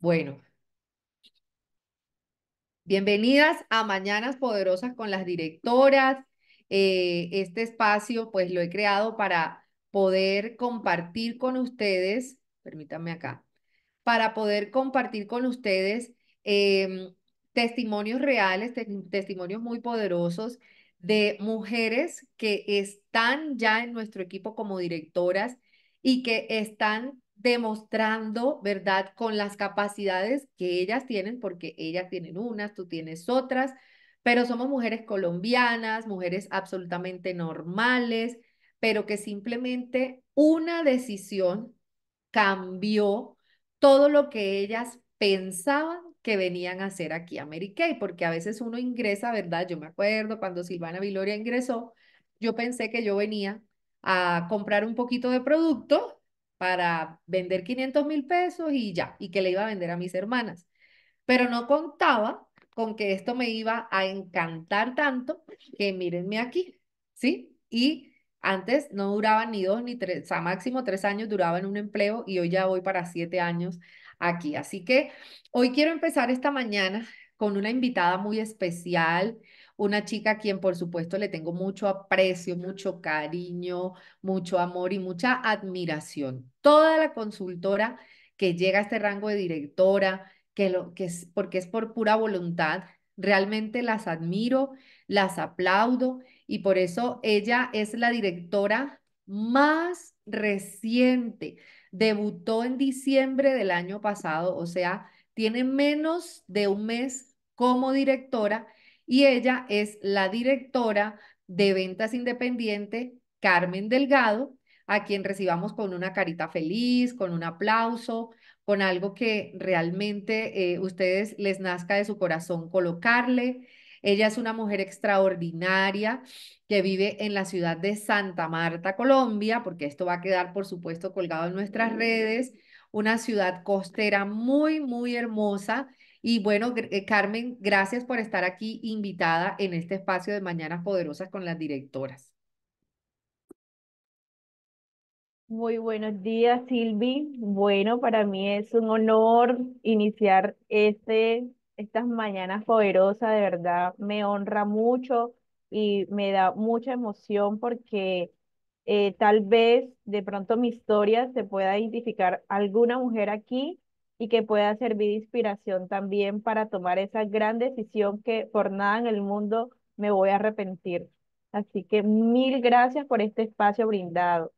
Bueno, bienvenidas a Mañanas Poderosas con las directoras. Eh, este espacio pues lo he creado para poder compartir con ustedes, permítanme acá, para poder compartir con ustedes em, testimonios reales, testimonios muy poderosos de mujeres que están ya en nuestro equipo como directoras y que están demostrando, ¿verdad? Con las capacidades que ellas tienen, porque ellas tienen unas, tú tienes otras, pero somos mujeres colombianas, mujeres absolutamente normales, pero que simplemente una decisión cambió todo lo que ellas pensaban que venían a hacer aquí a Mary Kay, porque a veces uno ingresa, ¿verdad? Yo me acuerdo cuando Silvana Viloria ingresó, yo pensé que yo venía a comprar un poquito de producto para vender 500 mil pesos y ya, y que le iba a vender a mis hermanas. Pero no contaba con que esto me iba a encantar tanto que mírenme aquí, ¿sí? Y antes no duraban ni dos ni tres, a máximo tres años duraba en un empleo y hoy ya voy para siete años aquí. Así que hoy quiero empezar esta mañana con una invitada muy especial una chica a quien por supuesto le tengo mucho aprecio, mucho cariño, mucho amor y mucha admiración. Toda la consultora que llega a este rango de directora, que lo, que es, porque es por pura voluntad, realmente las admiro, las aplaudo y por eso ella es la directora más reciente. Debutó en diciembre del año pasado, o sea, tiene menos de un mes como directora y ella es la directora de Ventas Independiente, Carmen Delgado, a quien recibamos con una carita feliz, con un aplauso, con algo que realmente a eh, ustedes les nazca de su corazón colocarle. Ella es una mujer extraordinaria que vive en la ciudad de Santa Marta, Colombia, porque esto va a quedar, por supuesto, colgado en nuestras redes. Una ciudad costera muy, muy hermosa y bueno, eh, Carmen, gracias por estar aquí invitada en este espacio de Mañanas Poderosas con las directoras. Muy buenos días, Silvi. Bueno, para mí es un honor iniciar este, estas mañanas poderosas. De verdad, me honra mucho y me da mucha emoción porque eh, tal vez de pronto mi historia se pueda identificar alguna mujer aquí y que pueda servir de inspiración también para tomar esa gran decisión que por nada en el mundo me voy a arrepentir. Así que mil gracias por este espacio brindado.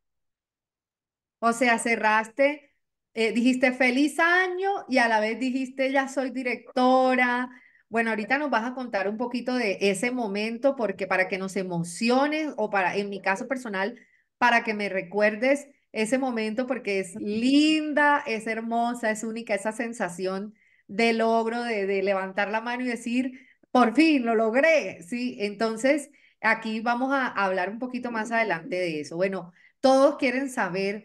O sea, cerraste, eh, dijiste feliz año y a la vez dijiste ya soy directora. Bueno, ahorita nos vas a contar un poquito de ese momento porque para que nos emociones o para, en mi caso personal, para que me recuerdes ese momento porque es linda, es hermosa, es única, esa sensación de logro, de, levantar la mano y decir, por fin lo logré, ¿sí? Entonces, aquí vamos a hablar un poquito más adelante de eso. Bueno, todos quieren saber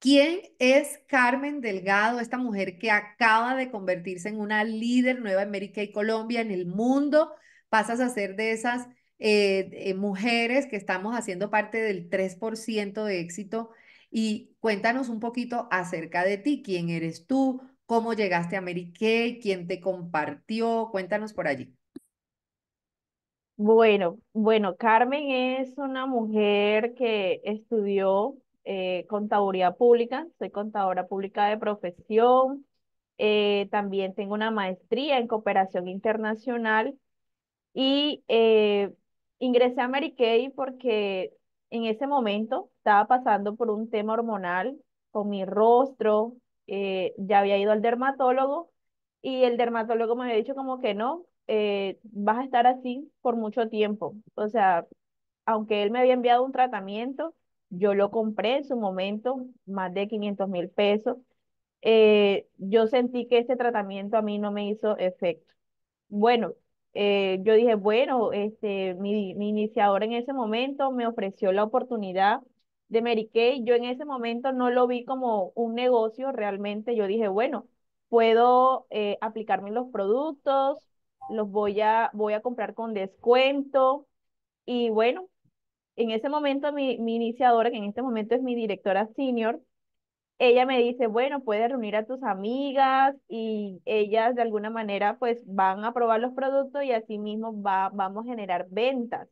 quién es Carmen Delgado, esta mujer que acaba de convertirse en una líder nueva América y Colombia, en el mundo, pasas a ser de esas eh, eh, mujeres que estamos haciendo parte del 3% de éxito y cuéntanos un poquito acerca de ti, quién eres tú, cómo llegaste a Kay, quién te compartió, cuéntanos por allí. Bueno, bueno, Carmen es una mujer que estudió eh, contaduría pública, soy contadora pública de profesión, eh, también tengo una maestría en cooperación internacional y eh, ingresé a Mary porque en ese momento estaba pasando por un tema hormonal con mi rostro, eh, ya había ido al dermatólogo y el dermatólogo me había dicho como que no, eh, vas a estar así por mucho tiempo. O sea, aunque él me había enviado un tratamiento, yo lo compré en su momento, más de 500 mil pesos. Eh, yo sentí que este tratamiento a mí no me hizo efecto. Bueno, yo dije, bueno, este, mi, mi iniciador en ese momento me ofreció la oportunidad de Mary Kay, yo en ese momento no lo vi como un negocio realmente, yo dije, bueno, puedo eh, aplicarme los productos, los voy a, voy a comprar con descuento y bueno, en ese momento mi, mi iniciadora, que en este momento es mi directora senior, ella me dice, bueno, puedes reunir a tus amigas y ellas de alguna manera pues van a probar los productos y así mismo va, vamos a generar ventas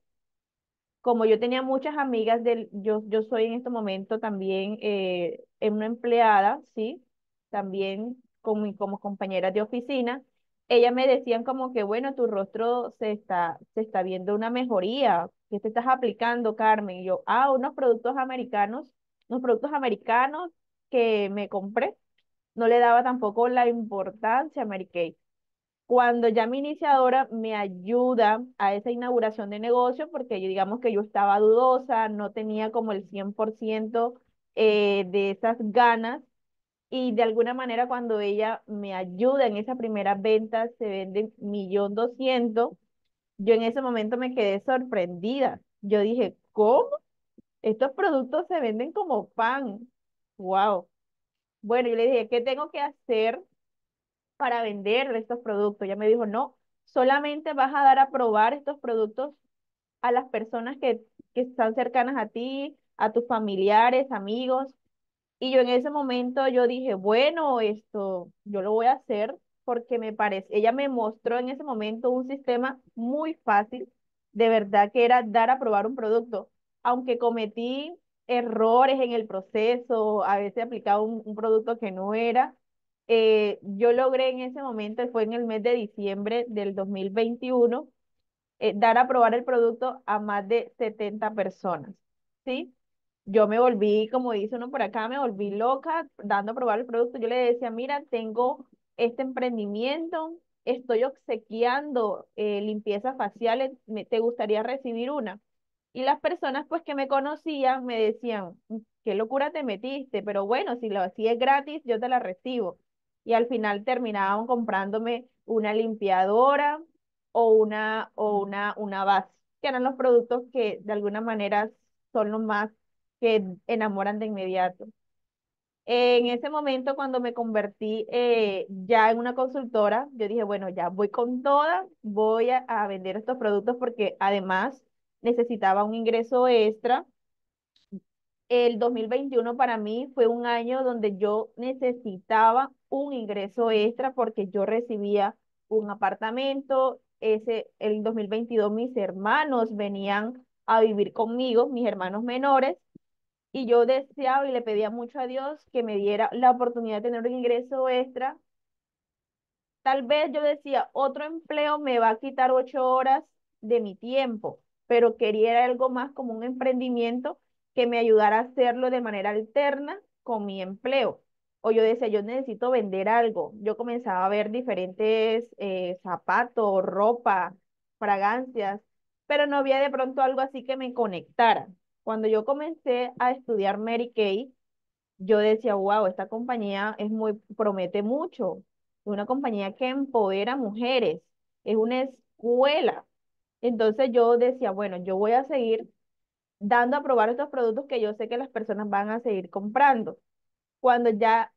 como yo tenía muchas amigas del, yo, yo soy en este momento también eh, una empleada, ¿sí? También como, como compañeras de oficina, ellas me decían como que, bueno, tu rostro se está, se está viendo una mejoría, ¿qué te estás aplicando, Carmen? Y yo, ah, unos productos americanos, unos productos americanos que me compré, no le daba tampoco la importancia a Mary cuando ya mi iniciadora me ayuda a esa inauguración de negocio, porque yo, digamos que yo estaba dudosa, no tenía como el 100% eh, de esas ganas, y de alguna manera cuando ella me ayuda en esa primera venta, se vende millón doscientos, yo en ese momento me quedé sorprendida. Yo dije, ¿cómo? Estos productos se venden como pan. Wow. Bueno, yo le dije, ¿qué tengo que hacer para vender estos productos. Ella me dijo, no, solamente vas a dar a probar estos productos a las personas que, están cercanas a ti, a tus familiares, amigos. Y yo en ese momento yo dije, bueno, esto yo lo voy a hacer porque me parece, ella me mostró en ese momento un sistema muy fácil, de verdad que era dar a probar un producto, aunque cometí errores en el proceso, a veces aplicaba un producto que no era, eh, yo logré en ese momento, fue en el mes de diciembre del 2021, eh, dar a probar el producto a más de 70 personas, ¿sí? Yo me volví, como dice uno por acá, me volví loca dando a probar el producto. Yo le decía, mira, tengo este emprendimiento, estoy obsequiando eh, limpiezas faciales, ¿te gustaría recibir una? Y las personas pues que me conocían me decían, mm, qué locura te metiste, pero bueno, si lo así es gratis, yo te la recibo y al final terminaban comprándome una limpiadora o una, o una, una base, que eran los productos que de alguna manera son los más que enamoran de inmediato. En ese momento, cuando me convertí eh, ya en una consultora, yo dije, bueno, ya voy con toda, voy a vender estos productos porque además necesitaba un ingreso extra el 2021 para mí fue un año donde yo necesitaba un ingreso extra porque yo recibía un apartamento, ese, el 2022 mis hermanos venían a vivir conmigo, mis hermanos menores, y yo deseaba y le pedía mucho a Dios que me diera la oportunidad de tener un ingreso extra. Tal vez yo decía, otro empleo me va a quitar ocho horas de mi tiempo, pero quería algo más como un emprendimiento que me ayudara a hacerlo de manera alterna con mi empleo. O yo decía, yo necesito vender algo. Yo comenzaba a ver diferentes eh, zapatos, ropa, fragancias, pero no había de pronto algo así que me conectara. Cuando yo comencé a estudiar Mary Kay, yo decía, wow, esta compañía es muy, promete mucho. Es una compañía que empodera mujeres. Es una escuela. Entonces yo decía, bueno, yo voy a seguir dando a probar estos productos que yo sé que las personas van a seguir comprando. Cuando ya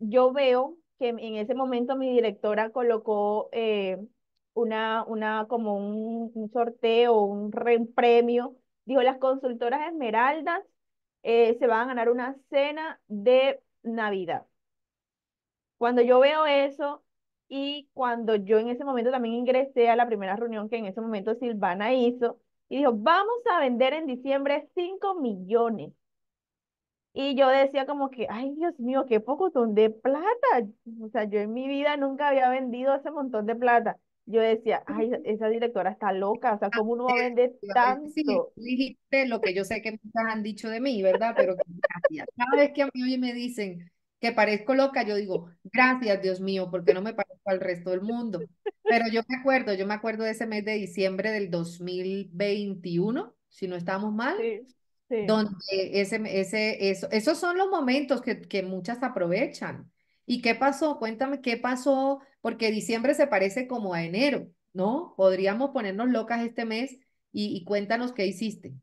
yo veo que en ese momento mi directora colocó eh, una, una, como un, sorteo, un, premio, dijo las consultoras esmeraldas eh, se van a ganar una cena de Navidad. Cuando yo veo eso y cuando yo en ese momento también ingresé a la primera reunión que en ese momento Silvana hizo, y dijo, vamos a vender en diciembre 5 millones. Y yo decía como que, ay Dios mío, qué poco ton de plata. O sea, yo en mi vida nunca había vendido ese montón de plata. Yo decía, ay, esa directora está loca, o sea, ¿cómo uno va a vender tanto? Sí, dijiste lo que yo sé que muchas han dicho de mí, ¿verdad? Pero cada vez que a mí hoy me dicen, que parezco loca, yo digo, gracias Dios mío, porque no me parezco al resto del mundo. Pero yo me acuerdo, yo me acuerdo de ese mes de diciembre del 2021, si no estamos mal, donde ese, ese, eso, esos son los momentos que, muchas aprovechan. ¿Y qué pasó? Cuéntame qué pasó, porque diciembre se parece como a enero, ¿no? Podríamos ponernos locas este mes y, y cuéntanos qué hiciste.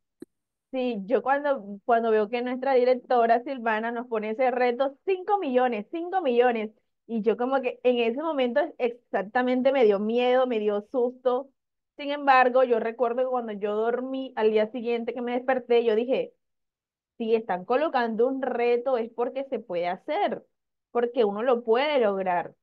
Sí, yo cuando, cuando veo que nuestra directora Silvana nos pone ese reto, 5 millones, 5 millones. Y yo como que en ese momento exactamente me dio miedo, me dio susto. Sin embargo, yo recuerdo que cuando yo dormí al día siguiente que me desperté, yo dije, si están colocando un reto es porque se puede hacer, porque uno lo puede lograr.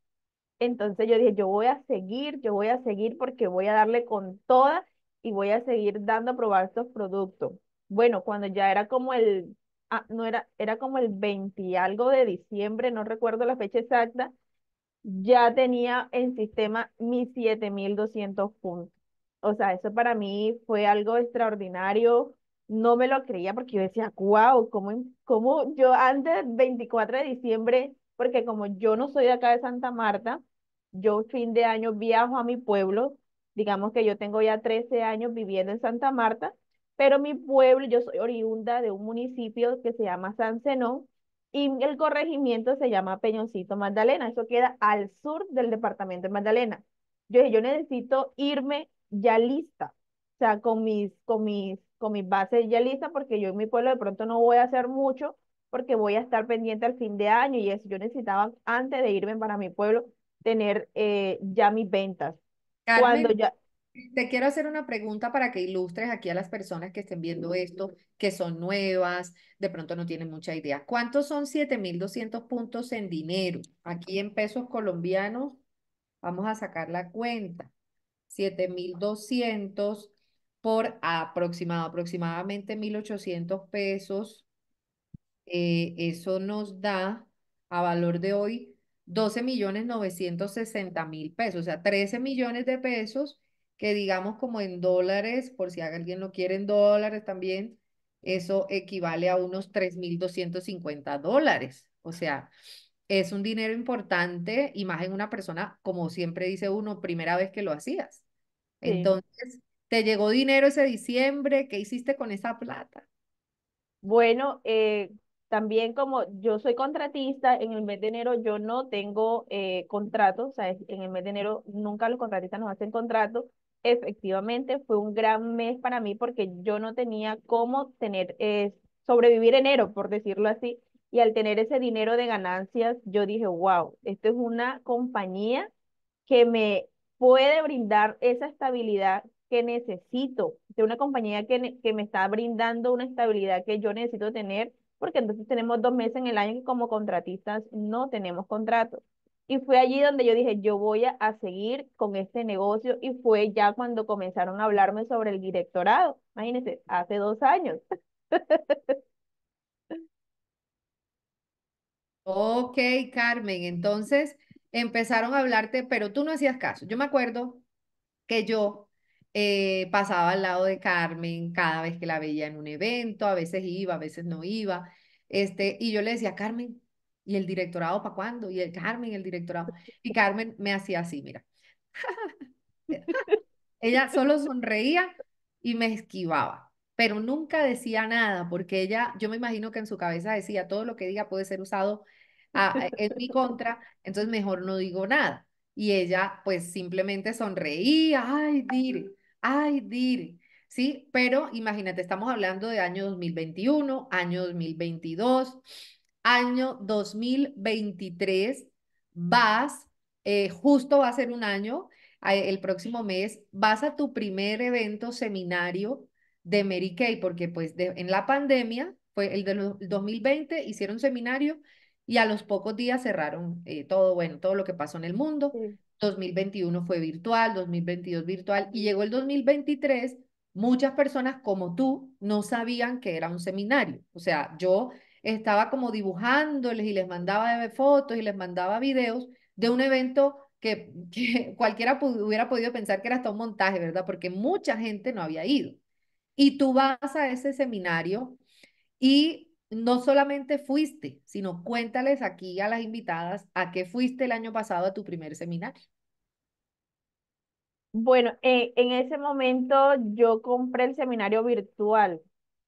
Entonces yo dije, yo voy a seguir, yo voy a seguir porque voy a darle con toda y voy a seguir dando a probar estos productos bueno, cuando ya era como el, ah, no era, era como el 20 algo de diciembre, no recuerdo la fecha exacta, ya tenía en sistema mis 7200 puntos. O sea, eso para mí fue algo extraordinario. No me lo creía porque yo decía, wow, ¿cómo, cómo yo antes 24 de diciembre, porque como yo no soy de acá de Santa Marta, yo fin de año viajo a mi pueblo, digamos que yo tengo ya 13 años viviendo en Santa Marta, pero mi pueblo, yo soy oriunda de un municipio que se llama San Zenón y el corregimiento se llama Peñoncito Magdalena, eso queda al sur del departamento de Magdalena. Yo yo necesito irme ya lista, o sea, con mis, con mis, con mis bases ya lista porque yo en mi pueblo de pronto no voy a hacer mucho, porque voy a estar pendiente al fin de año y eso, yo necesitaba antes de irme para mi pueblo tener eh, ya mis ventas. Cuando ya, te quiero hacer una pregunta para que ilustres aquí a las personas que estén viendo esto, que son nuevas, de pronto no tienen mucha idea. ¿Cuántos son 7.200 puntos en dinero? Aquí en pesos colombianos, vamos a sacar la cuenta. 7.200 por aproximado, aproximadamente 1.800 pesos. Eh, eso nos da a valor de hoy 12.960.000 millones mil pesos, o sea, 13 millones de pesos que digamos como en dólares, por si alguien no quiere en dólares también, eso equivale a unos 3.250 dólares. O sea, es un dinero importante y más en una persona, como siempre dice uno, primera vez que lo hacías. Entonces, ¿te llegó dinero ese diciembre? ¿Qué hiciste con esa plata? Bueno, eh, también como yo soy contratista, en el mes de enero yo no tengo eh, contratos, o sea, en el mes de enero nunca los contratistas nos hacen contrato efectivamente fue un gran mes para mí porque yo no tenía cómo tener, eh, sobrevivir enero, por decirlo así, y al tener ese dinero de ganancias, yo dije, wow, esto es una compañía que me puede brindar esa estabilidad que necesito, de una compañía que, que me está brindando una estabilidad que yo necesito tener, porque entonces tenemos dos meses en el año como contratistas no tenemos contratos. Y fue allí donde yo dije, yo voy a, seguir con este negocio y fue ya cuando comenzaron a hablarme sobre el directorado. Imagínense, hace dos años. ok, Carmen, entonces empezaron a hablarte, pero tú no hacías caso. Yo me acuerdo que yo eh, pasaba al lado de Carmen cada vez que la veía en un evento, a veces iba, a veces no iba, este, y yo le decía, Carmen, ¿Y el directorado para cuándo? Y el Carmen, el directorado. Y Carmen me hacía así, mira. ella solo sonreía y me esquivaba, pero nunca decía nada, porque ella, yo me imagino que en su cabeza decía, todo lo que diga puede ser usado en mi contra, entonces mejor no digo nada. Y ella pues simplemente sonreía, ay, dire, ay, dire. Sí, pero imagínate, estamos hablando de año 2021, año 2022 año 2023 vas, eh, justo va a ser un año, eh, el próximo mes, vas a tu primer evento seminario de Mary Kay, porque pues en la pandemia, fue el de 2020, hicieron seminario y a los pocos días cerraron eh, todo, bueno, todo lo que pasó en el mundo. 2021 fue virtual, 2022 virtual y llegó el 2023, muchas personas como tú no sabían que era un seminario. O sea, yo estaba como dibujándoles y les mandaba fotos y les mandaba videos de un evento que, cualquiera hubiera podido pensar que era hasta un montaje, ¿verdad? Porque mucha gente no había ido. Y tú vas a ese seminario y no solamente fuiste, sino cuéntales aquí a las invitadas a qué fuiste el año pasado a tu primer seminario. Bueno, eh, en ese momento yo compré el seminario virtual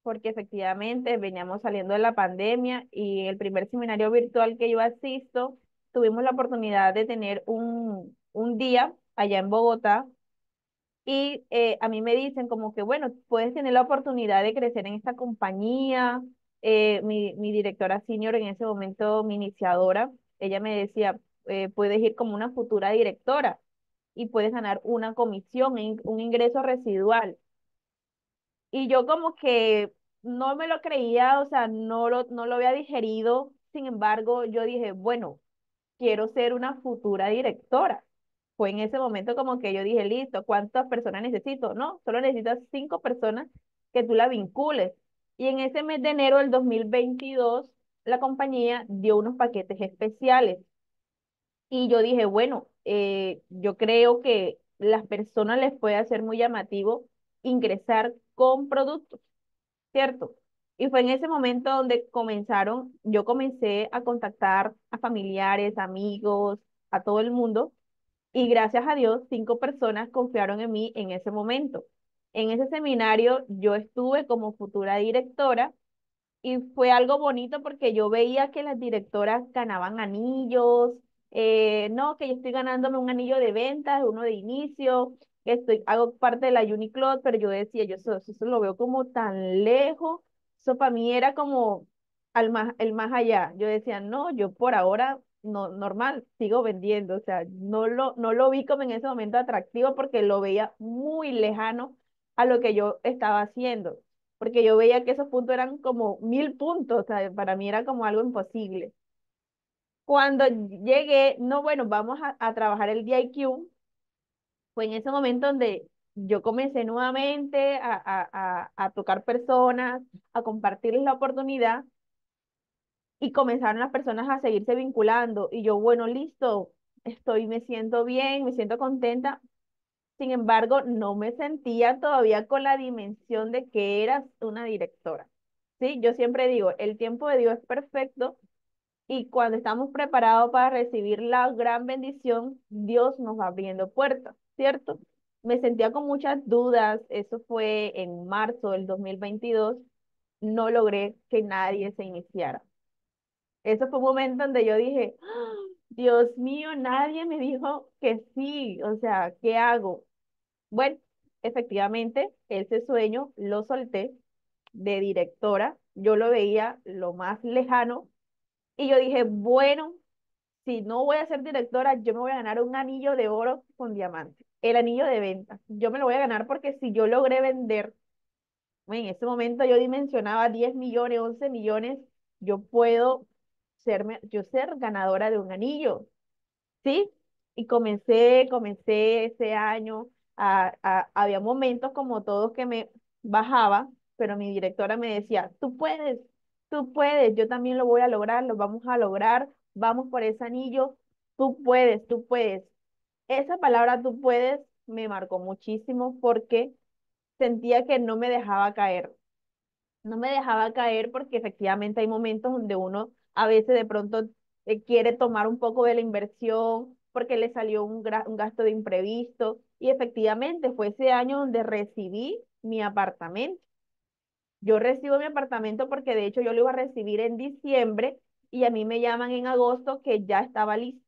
porque efectivamente veníamos saliendo de la pandemia y el primer seminario virtual que yo asisto, tuvimos la oportunidad de tener un, un día allá en Bogotá y eh, a mí me dicen como que, bueno, puedes tener la oportunidad de crecer en esta compañía. Eh, mi, mi directora senior en ese momento, mi iniciadora, ella me decía, eh, puedes ir como una futura directora y puedes ganar una comisión, un ingreso residual. Y yo como que no me lo creía, o sea, no lo, no lo había digerido. Sin embargo, yo dije, bueno, quiero ser una futura directora. Fue en ese momento como que yo dije, listo, ¿cuántas personas necesito? No, solo necesitas cinco personas que tú la vincules. Y en ese mes de enero del 2022, la compañía dio unos paquetes especiales. Y yo dije, bueno, eh, yo creo que las personas les puede hacer muy llamativo ingresar con productos, ¿cierto? Y fue en ese momento donde comenzaron, yo comencé a contactar a familiares, amigos, a todo el mundo. Y gracias a Dios, cinco personas confiaron en mí en ese momento. En ese seminario yo estuve como futura directora y fue algo bonito porque yo veía que las directoras ganaban anillos, eh, no, que yo estoy ganándome un anillo de ventas, uno de inicio, estoy, hago parte de la unicloud pero yo decía, yo eso, lo veo como tan lejos, eso para mí era como al más, el más allá. Yo decía, no, yo por ahora no, normal, sigo vendiendo, o sea, no lo, no lo vi como en ese momento atractivo porque lo veía muy lejano a lo que yo estaba haciendo, porque yo veía que esos puntos eran como mil puntos, o sea, para mí era como algo imposible. Cuando llegué, no, bueno, vamos a, a trabajar el DIQ, fue en ese momento donde yo comencé nuevamente a, a, tocar personas, a compartirles la oportunidad y comenzaron las personas a seguirse vinculando y yo, bueno, listo, estoy, me siento bien, me siento contenta. Sin embargo, no me sentía todavía con la dimensión de que eras una directora. Sí, yo siempre digo, el tiempo de Dios es perfecto y cuando estamos preparados para recibir la gran bendición, Dios nos va abriendo puertas. ¿cierto? Me sentía con muchas dudas, eso fue en marzo del 2022, no logré que nadie se iniciara. Eso fue un momento donde yo dije, ¡Ah! Dios mío, nadie me dijo que sí, o sea, ¿qué hago? Bueno, efectivamente, ese sueño lo solté de directora, yo lo veía lo más lejano y yo dije, bueno, si no voy a ser directora, yo me voy a ganar un anillo de oro con diamante, el anillo de venta. Yo me lo voy a ganar porque si yo logré vender, en ese momento yo dimensionaba 10 millones, 11 millones, yo puedo ser, yo ser ganadora de un anillo, ¿sí? Y comencé, comencé ese año, a, había momentos como todos que me bajaba, pero mi directora me decía, tú puedes, tú puedes, yo también lo voy a lograr, lo vamos a lograr, vamos por ese anillo, tú puedes, tú puedes. Esa palabra tú puedes me marcó muchísimo porque sentía que no me dejaba caer. No me dejaba caer porque efectivamente hay momentos donde uno a veces de pronto eh, quiere tomar un poco de la inversión porque le salió un, gasto de imprevisto y efectivamente fue ese año donde recibí mi apartamento. Yo recibo mi apartamento porque de hecho yo lo iba a recibir en diciembre y a mí me llaman en agosto que ya estaba listo.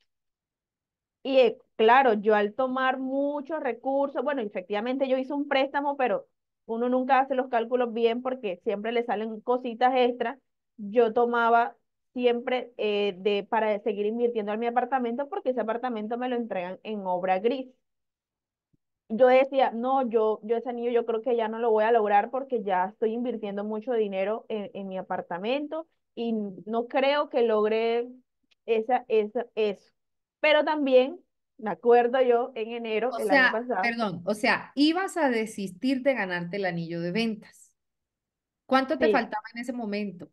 Y eh, claro, yo al tomar muchos recursos, bueno, efectivamente yo hice un préstamo, pero uno nunca hace los cálculos bien porque siempre le salen cositas extra Yo tomaba siempre eh, de, para seguir invirtiendo en mi apartamento porque ese apartamento me lo entregan en obra gris. Yo decía, no, yo, yo ese anillo yo creo que ya no lo voy a lograr porque ya estoy invirtiendo mucho dinero en, en mi apartamento y no creo que logre esa, eso. Pero también me acuerdo yo en enero el año pasado. Perdón, o sea, ibas a desistir de ganarte el anillo de ventas. ¿Cuánto te faltaba en ese momento?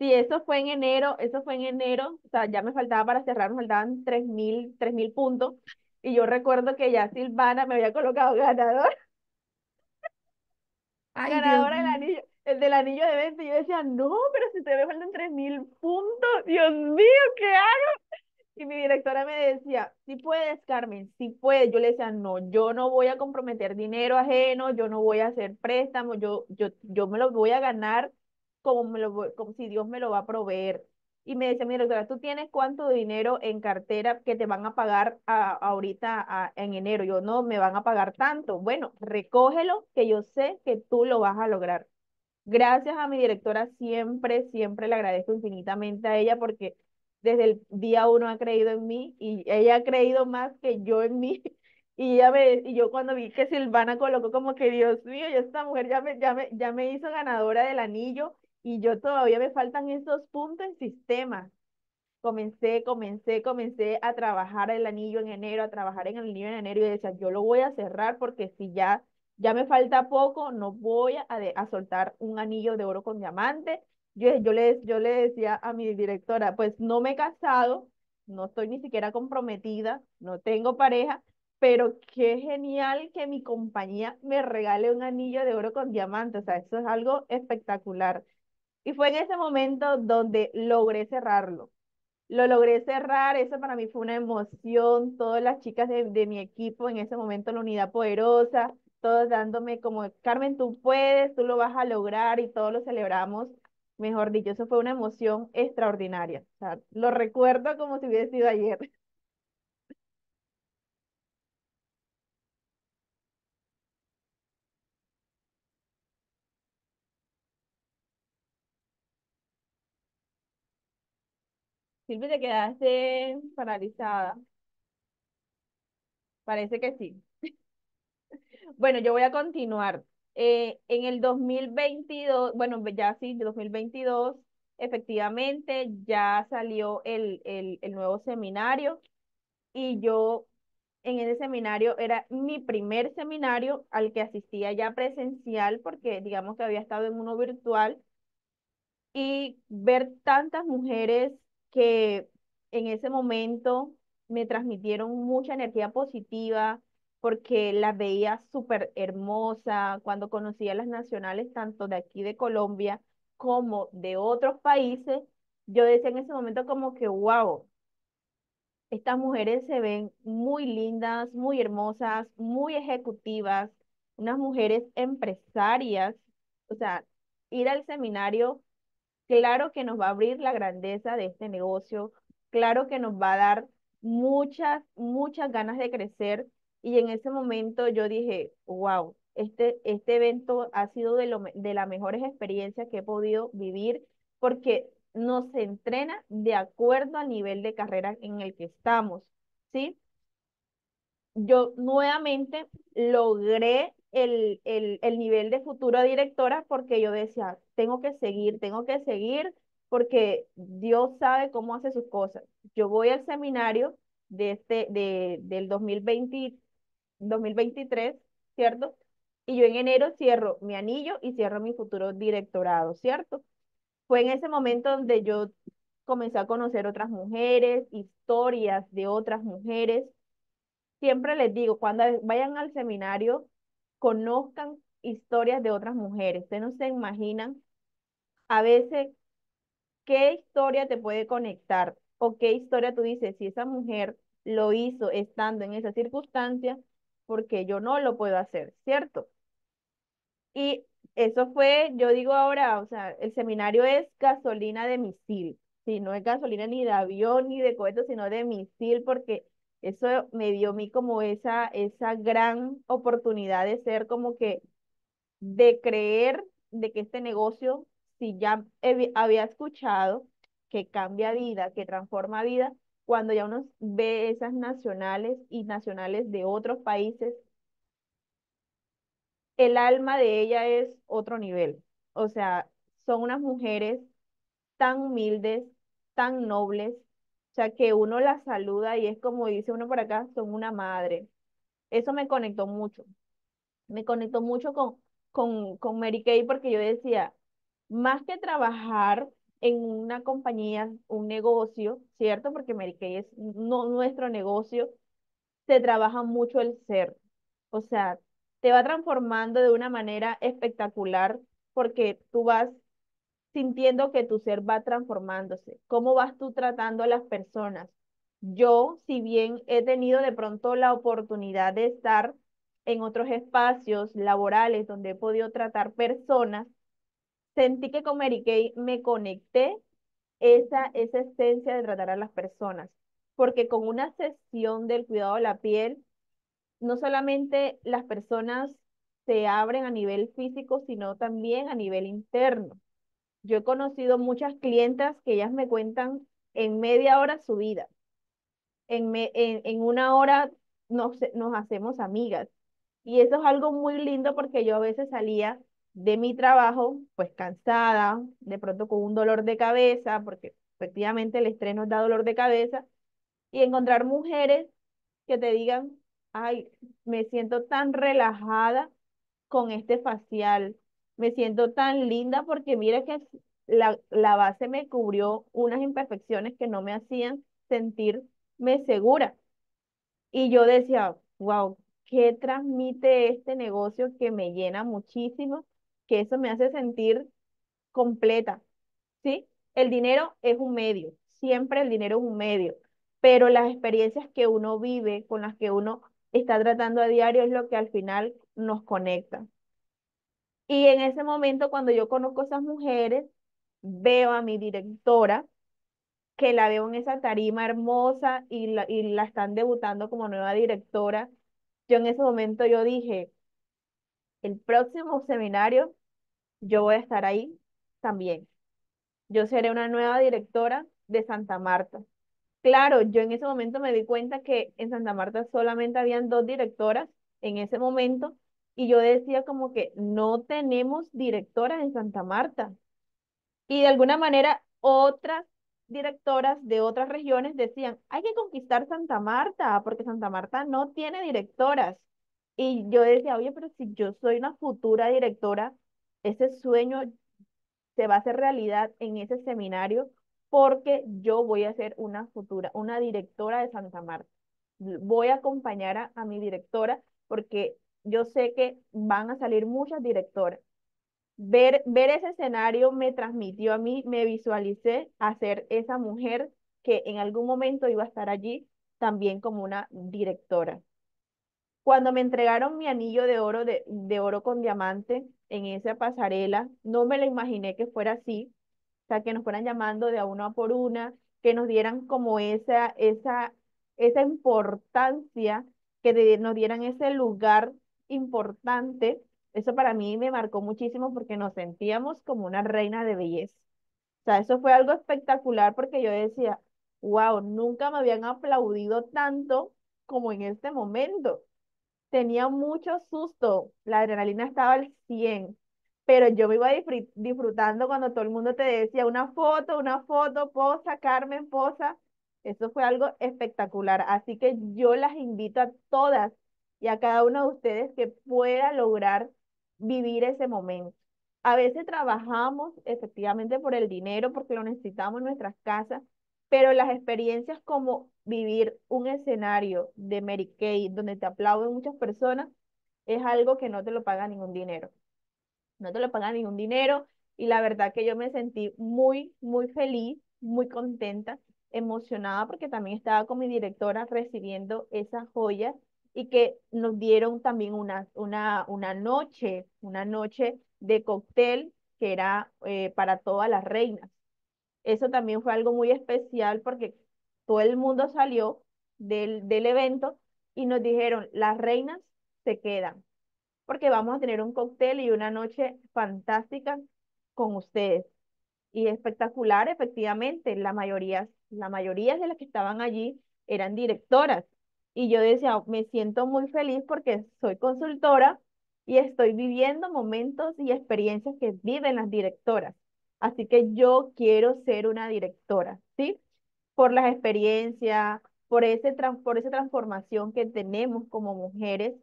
Sí, eso fue en enero, eso fue en enero, o sea, ya me faltaba para cerrar, me faltaban 3.000, mil puntos, y yo recuerdo que ya Silvana me había colocado ganador, ganadora del anillo, el del anillo de 20, yo decía, no, pero si te veo tres mil puntos, Dios mío, ¿qué hago? Y mi directora me decía, si sí puedes, Carmen, si sí puedes. Yo le decía, no, yo no voy a comprometer dinero ajeno, yo no voy a hacer préstamo, yo, yo, yo me lo voy a ganar como, me lo como si Dios me lo va a proveer. Y me decía mi directora, ¿tú tienes cuánto dinero en cartera que te van a pagar a, ahorita en enero? Yo no, me van a pagar tanto. Bueno, recógelo, que yo sé que tú lo vas a lograr. Gracias a mi directora, siempre, siempre le agradezco infinitamente a ella porque desde el día uno ha creído en mí y ella ha creído más que yo en mí. Y, ella me, y yo cuando vi que Silvana colocó como que, Dios mío, ya esta mujer ya me, ya, me, ya me hizo ganadora del anillo y yo todavía me faltan esos puntos en sistema. Comencé, comencé, comencé a trabajar el anillo en enero, a trabajar en el anillo en enero y decía, yo lo voy a cerrar porque si ya ya me falta poco, no voy a, a soltar un anillo de oro con diamante. Yo, yo, le, yo le decía a mi directora, pues no me he casado, no estoy ni siquiera comprometida, no tengo pareja, pero qué genial que mi compañía me regale un anillo de oro con diamante, o sea, eso es algo espectacular. Y fue en ese momento donde logré cerrarlo. Lo logré cerrar, eso para mí fue una emoción, todas las chicas de, de mi equipo en ese momento, la unidad poderosa, todos dándome como, Carmen, tú puedes, tú lo vas a lograr y todos lo celebramos. Mejor dicho, eso fue una emoción extraordinaria. O sea, lo recuerdo como si hubiese sido ayer. Silvia, te quedaste paralizada. Parece que sí. Bueno, yo voy a continuar. Eh, en el 2022, bueno, ya sí, 2022, efectivamente ya salió el, el nuevo seminario y yo en ese seminario era mi primer seminario al que asistía ya presencial porque digamos que había estado en uno virtual y ver tantas mujeres que en ese momento me transmitieron mucha energía positiva, porque las veía súper hermosa cuando conocía las nacionales, tanto de aquí de Colombia como de otros países. Yo decía en ese momento como que, wow, estas mujeres se ven muy lindas, muy hermosas, muy ejecutivas, unas mujeres empresarias. O sea, ir al seminario, claro que nos va a abrir la grandeza de este negocio, claro que nos va a dar muchas, muchas ganas de crecer, y en ese momento yo dije, wow, este, este evento ha sido de, las mejores experiencias que he podido vivir porque nos entrena de acuerdo al nivel de carrera en el que estamos, ¿sí? Yo nuevamente logré el, el, nivel de futura directora porque yo decía, tengo que seguir, tengo que seguir, porque Dios sabe cómo hace sus cosas. Yo voy al seminario de este, del 2020, 2023, ¿cierto? Y yo en enero cierro mi anillo y cierro mi futuro directorado, ¿cierto? Fue en ese momento donde yo comencé a conocer otras mujeres, historias de otras mujeres. Siempre les digo, cuando vayan al seminario, conozcan historias de otras mujeres. Ustedes no se imaginan a veces qué historia te puede conectar o qué historia tú dices, si esa mujer lo hizo estando en esa circunstancia, porque yo no lo puedo hacer, ¿cierto? Y eso fue, yo digo ahora, o sea, el seminario es gasolina de misil, si no es gasolina ni de avión ni de cohetes, sino de misil, porque eso me dio a mí como esa, esa gran oportunidad de ser como que, de creer de que este negocio, si ya había escuchado que cambia vida, que transforma vida, cuando ya uno ve esas nacionales y nacionales de otros países, el alma de ella es otro nivel. O sea, son unas mujeres tan humildes, tan nobles, o sea, que uno las saluda y es como dice uno por acá, son una madre. Eso me conectó mucho. Me conectó mucho con, con, con Mary Kay porque yo decía, más que trabajar en una compañía, un negocio, ¿cierto? Porque Mary Kay es no, nuestro negocio, se trabaja mucho el ser. O sea, te va transformando de una manera espectacular porque tú vas sintiendo que tu ser va transformándose. ¿Cómo vas tú tratando a las personas? Yo, si bien he tenido de pronto la oportunidad de estar en otros espacios laborales donde he podido tratar personas, sentí que con Mary Kay me conecté esa, esa esencia de tratar a las personas, porque con una sesión del cuidado de la piel, no solamente las personas se abren a nivel físico, sino también a nivel interno. Yo he conocido muchas clientas que ellas me cuentan en media hora su vida. En, en, una hora nos, nos hacemos amigas. Y eso es algo muy lindo porque yo a veces salía de mi trabajo, pues cansada, de pronto con un dolor de cabeza, porque efectivamente el estrés nos da dolor de cabeza, y encontrar mujeres que te digan, ay, me siento tan relajada con este facial, me siento tan linda porque mira que la, base me cubrió unas imperfecciones que no me hacían sentirme segura. Y yo decía, wow, ¿qué transmite este negocio que me llena muchísimo? que eso me hace sentir completa, ¿sí? El dinero es un medio, siempre el dinero es un medio, pero las experiencias que uno vive, con las que uno está tratando a diario, es lo que al final nos conecta. Y en ese momento, cuando yo conozco esas mujeres, veo a mi directora, que la veo en esa tarima hermosa y la, y la están debutando como nueva directora. Yo en ese momento yo dije, el próximo seminario yo voy a estar ahí también. Yo seré una nueva directora de Santa Marta. Claro, yo en ese momento me di cuenta que en Santa Marta solamente habían dos directoras en ese momento y yo decía como que no tenemos directoras en Santa Marta. Y de alguna manera otras directoras de otras regiones decían, hay que conquistar Santa Marta porque Santa Marta no tiene directoras. Y yo decía, oye, pero si yo soy una futura directora ese sueño se va a hacer realidad en ese seminario porque yo voy a ser una futura, una directora de Santa Marta. Voy a acompañar a, mi directora porque yo sé que van a salir muchas directoras. Ver, ver ese escenario me transmitió a mí, me visualicé a ser esa mujer que en algún momento iba a estar allí también como una directora. Cuando me entregaron mi anillo de oro, de, oro con diamante en esa pasarela, no me lo imaginé que fuera así, o sea, que nos fueran llamando de a una por una, que nos dieran como esa, esa, esa importancia, que nos dieran ese lugar importante. Eso para mí me marcó muchísimo porque nos sentíamos como una reina de belleza. O sea, eso fue algo espectacular porque yo decía, wow, nunca me habían aplaudido tanto como en este momento tenía mucho susto, la adrenalina estaba al 100, pero yo me iba disfrutando cuando todo el mundo te decía una foto, una foto, posa, Carmen, posa. Eso fue algo espectacular. Así que yo las invito a todas y a cada uno de ustedes que pueda lograr vivir ese momento. A veces trabajamos efectivamente por el dinero porque lo necesitamos en nuestras casas, pero las experiencias como vivir un escenario de Mary Kay donde te aplauden muchas personas es algo que no te lo paga ningún dinero. No te lo paga ningún dinero y la verdad que yo me sentí muy, muy feliz, muy contenta, emocionada porque también estaba con mi directora recibiendo esas joyas y que nos dieron también una, una, una noche, una noche de cóctel que era eh, para todas las reinas eso también fue algo muy especial porque todo el mundo salió del, del evento y nos dijeron, las reinas se quedan, porque vamos a tener un cóctel y una noche fantástica con ustedes. Y espectacular, efectivamente, la la mayoría de las que estaban allí eran directoras. Y yo decía, oh, me siento muy feliz porque soy consultora y estoy viviendo momentos y experiencias que viven las directoras. Así que yo quiero ser una directora, ¿sí? Por las experiencias, por, ese, esa transformación que tenemos como mujeres,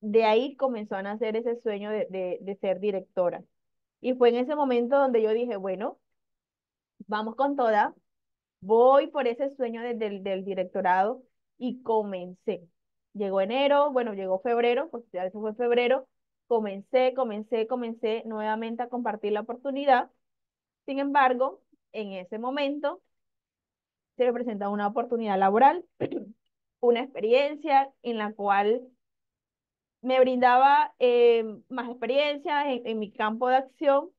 de ahí comenzó a nacer ese sueño de, ser directora. Y fue en ese momento donde yo dije, bueno, vamos con toda, voy por ese sueño del, del directorado y comencé. Llegó enero, bueno, llegó febrero, pues ya eso fue febrero, comencé, comencé, comencé nuevamente a compartir la oportunidad sin embargo, en ese momento se me presenta una oportunidad laboral, una experiencia en la cual me brindaba eh, más experiencia en, mi campo de acción.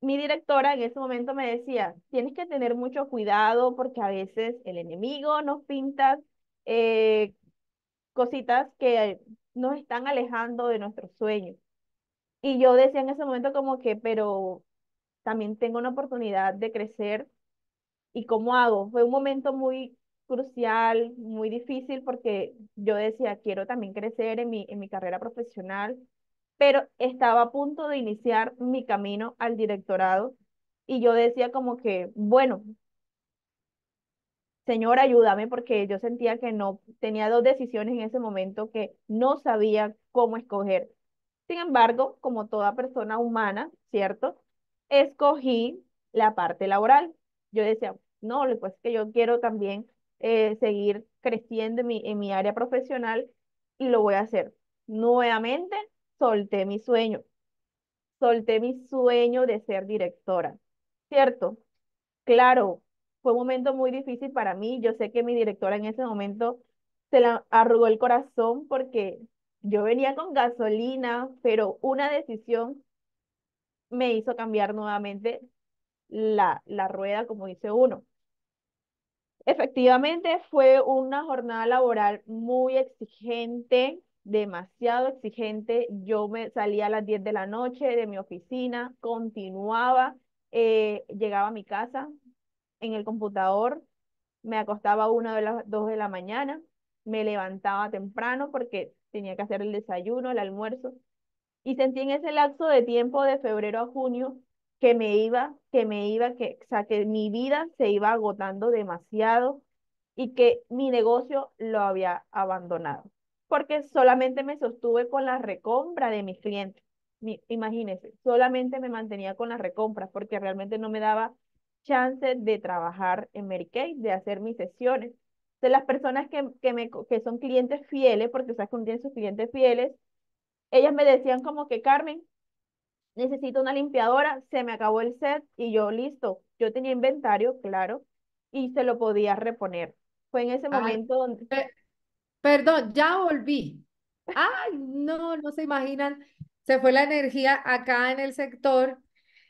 Mi directora en ese momento me decía, tienes que tener mucho cuidado porque a veces el enemigo nos pinta eh, cositas que nos están alejando de nuestros sueños. Y yo decía en ese momento como que, pero también tengo una oportunidad de crecer y cómo hago. Fue un momento muy crucial, muy difícil, porque yo decía, quiero también crecer en mi, en mi carrera profesional, pero estaba a punto de iniciar mi camino al directorado y yo decía como que, bueno, Señor, ayúdame porque yo sentía que no tenía dos decisiones en ese momento que no sabía cómo escoger. Sin embargo, como toda persona humana, ¿cierto? escogí la parte laboral. Yo decía, no, pues que yo quiero también eh, seguir creciendo en mi, en mi área profesional y lo voy a hacer. Nuevamente, solté mi sueño. Solté mi sueño de ser directora, ¿cierto? Claro, fue un momento muy difícil para mí. Yo sé que mi directora en ese momento se la arrugó el corazón porque yo venía con gasolina, pero una decisión me hizo cambiar nuevamente la, la rueda, como dice uno. Efectivamente, fue una jornada laboral muy exigente, demasiado exigente. Yo me salía a las 10 de la noche de mi oficina, continuaba, eh, llegaba a mi casa en el computador, me acostaba a una de las 2 de la mañana, me levantaba temprano porque tenía que hacer el desayuno, el almuerzo, y sentí en ese lapso de tiempo de febrero a junio que me iba, que me iba, que, o sea, que mi vida se iba agotando demasiado y que mi negocio lo había abandonado, porque solamente me sostuve con la recompra de mis clientes. imagínense, solamente me mantenía con las recompras porque realmente no me daba chance de trabajar en Mary de hacer mis sesiones. De las personas que, me, que son clientes fieles, porque sabes que sus clientes fieles, ellas me decían como que, Carmen, necesito una limpiadora, se me acabó el set y yo listo. Yo tenía inventario, claro, y se lo podía reponer. Fue en ese momento donde... perdón, ya volví. Ay, no, no se imaginan. Se fue la energía acá en el sector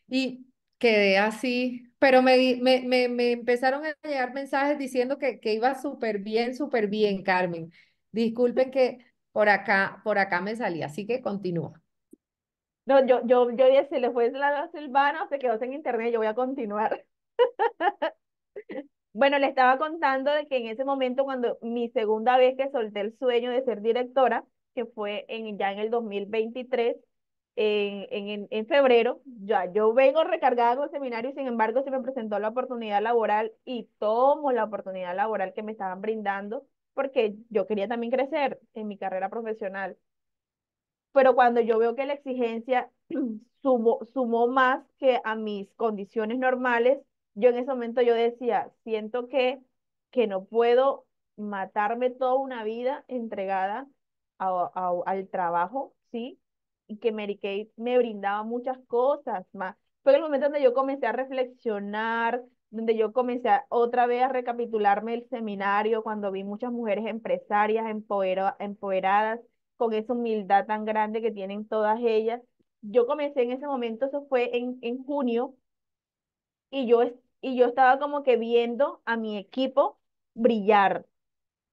y quedé así, pero me, me, me, empezaron a llegar mensajes diciendo que, que iba súper bien, súper bien, Carmen. Disculpen que por acá, por acá me salía, así que continúa. No, yo, yo, yo dije, si le fue la Silvana, se quedó sin internet, yo voy a continuar. bueno, le estaba contando de que en ese momento, cuando mi segunda vez que solté el sueño de ser directora, que fue en, ya en el 2023, en, en, en febrero, ya yo vengo recargada con el seminario sin embargo se me presentó la oportunidad laboral y tomo la oportunidad laboral que me estaban brindando porque yo quería también crecer en mi carrera profesional. Pero cuando yo veo que la exigencia sumó, más que a mis condiciones normales, yo en ese momento yo decía, siento que, que no puedo matarme toda una vida entregada al trabajo, ¿sí? Y que Mary Kate me brindaba muchas cosas más. Fue el momento donde yo comencé a reflexionar, donde yo comencé otra vez a recapitularme el seminario cuando vi muchas mujeres empresarias empoderadas con esa humildad tan grande que tienen todas ellas. Yo comencé en ese momento, eso fue en, en junio, y yo, y yo estaba como que viendo a mi equipo brillar,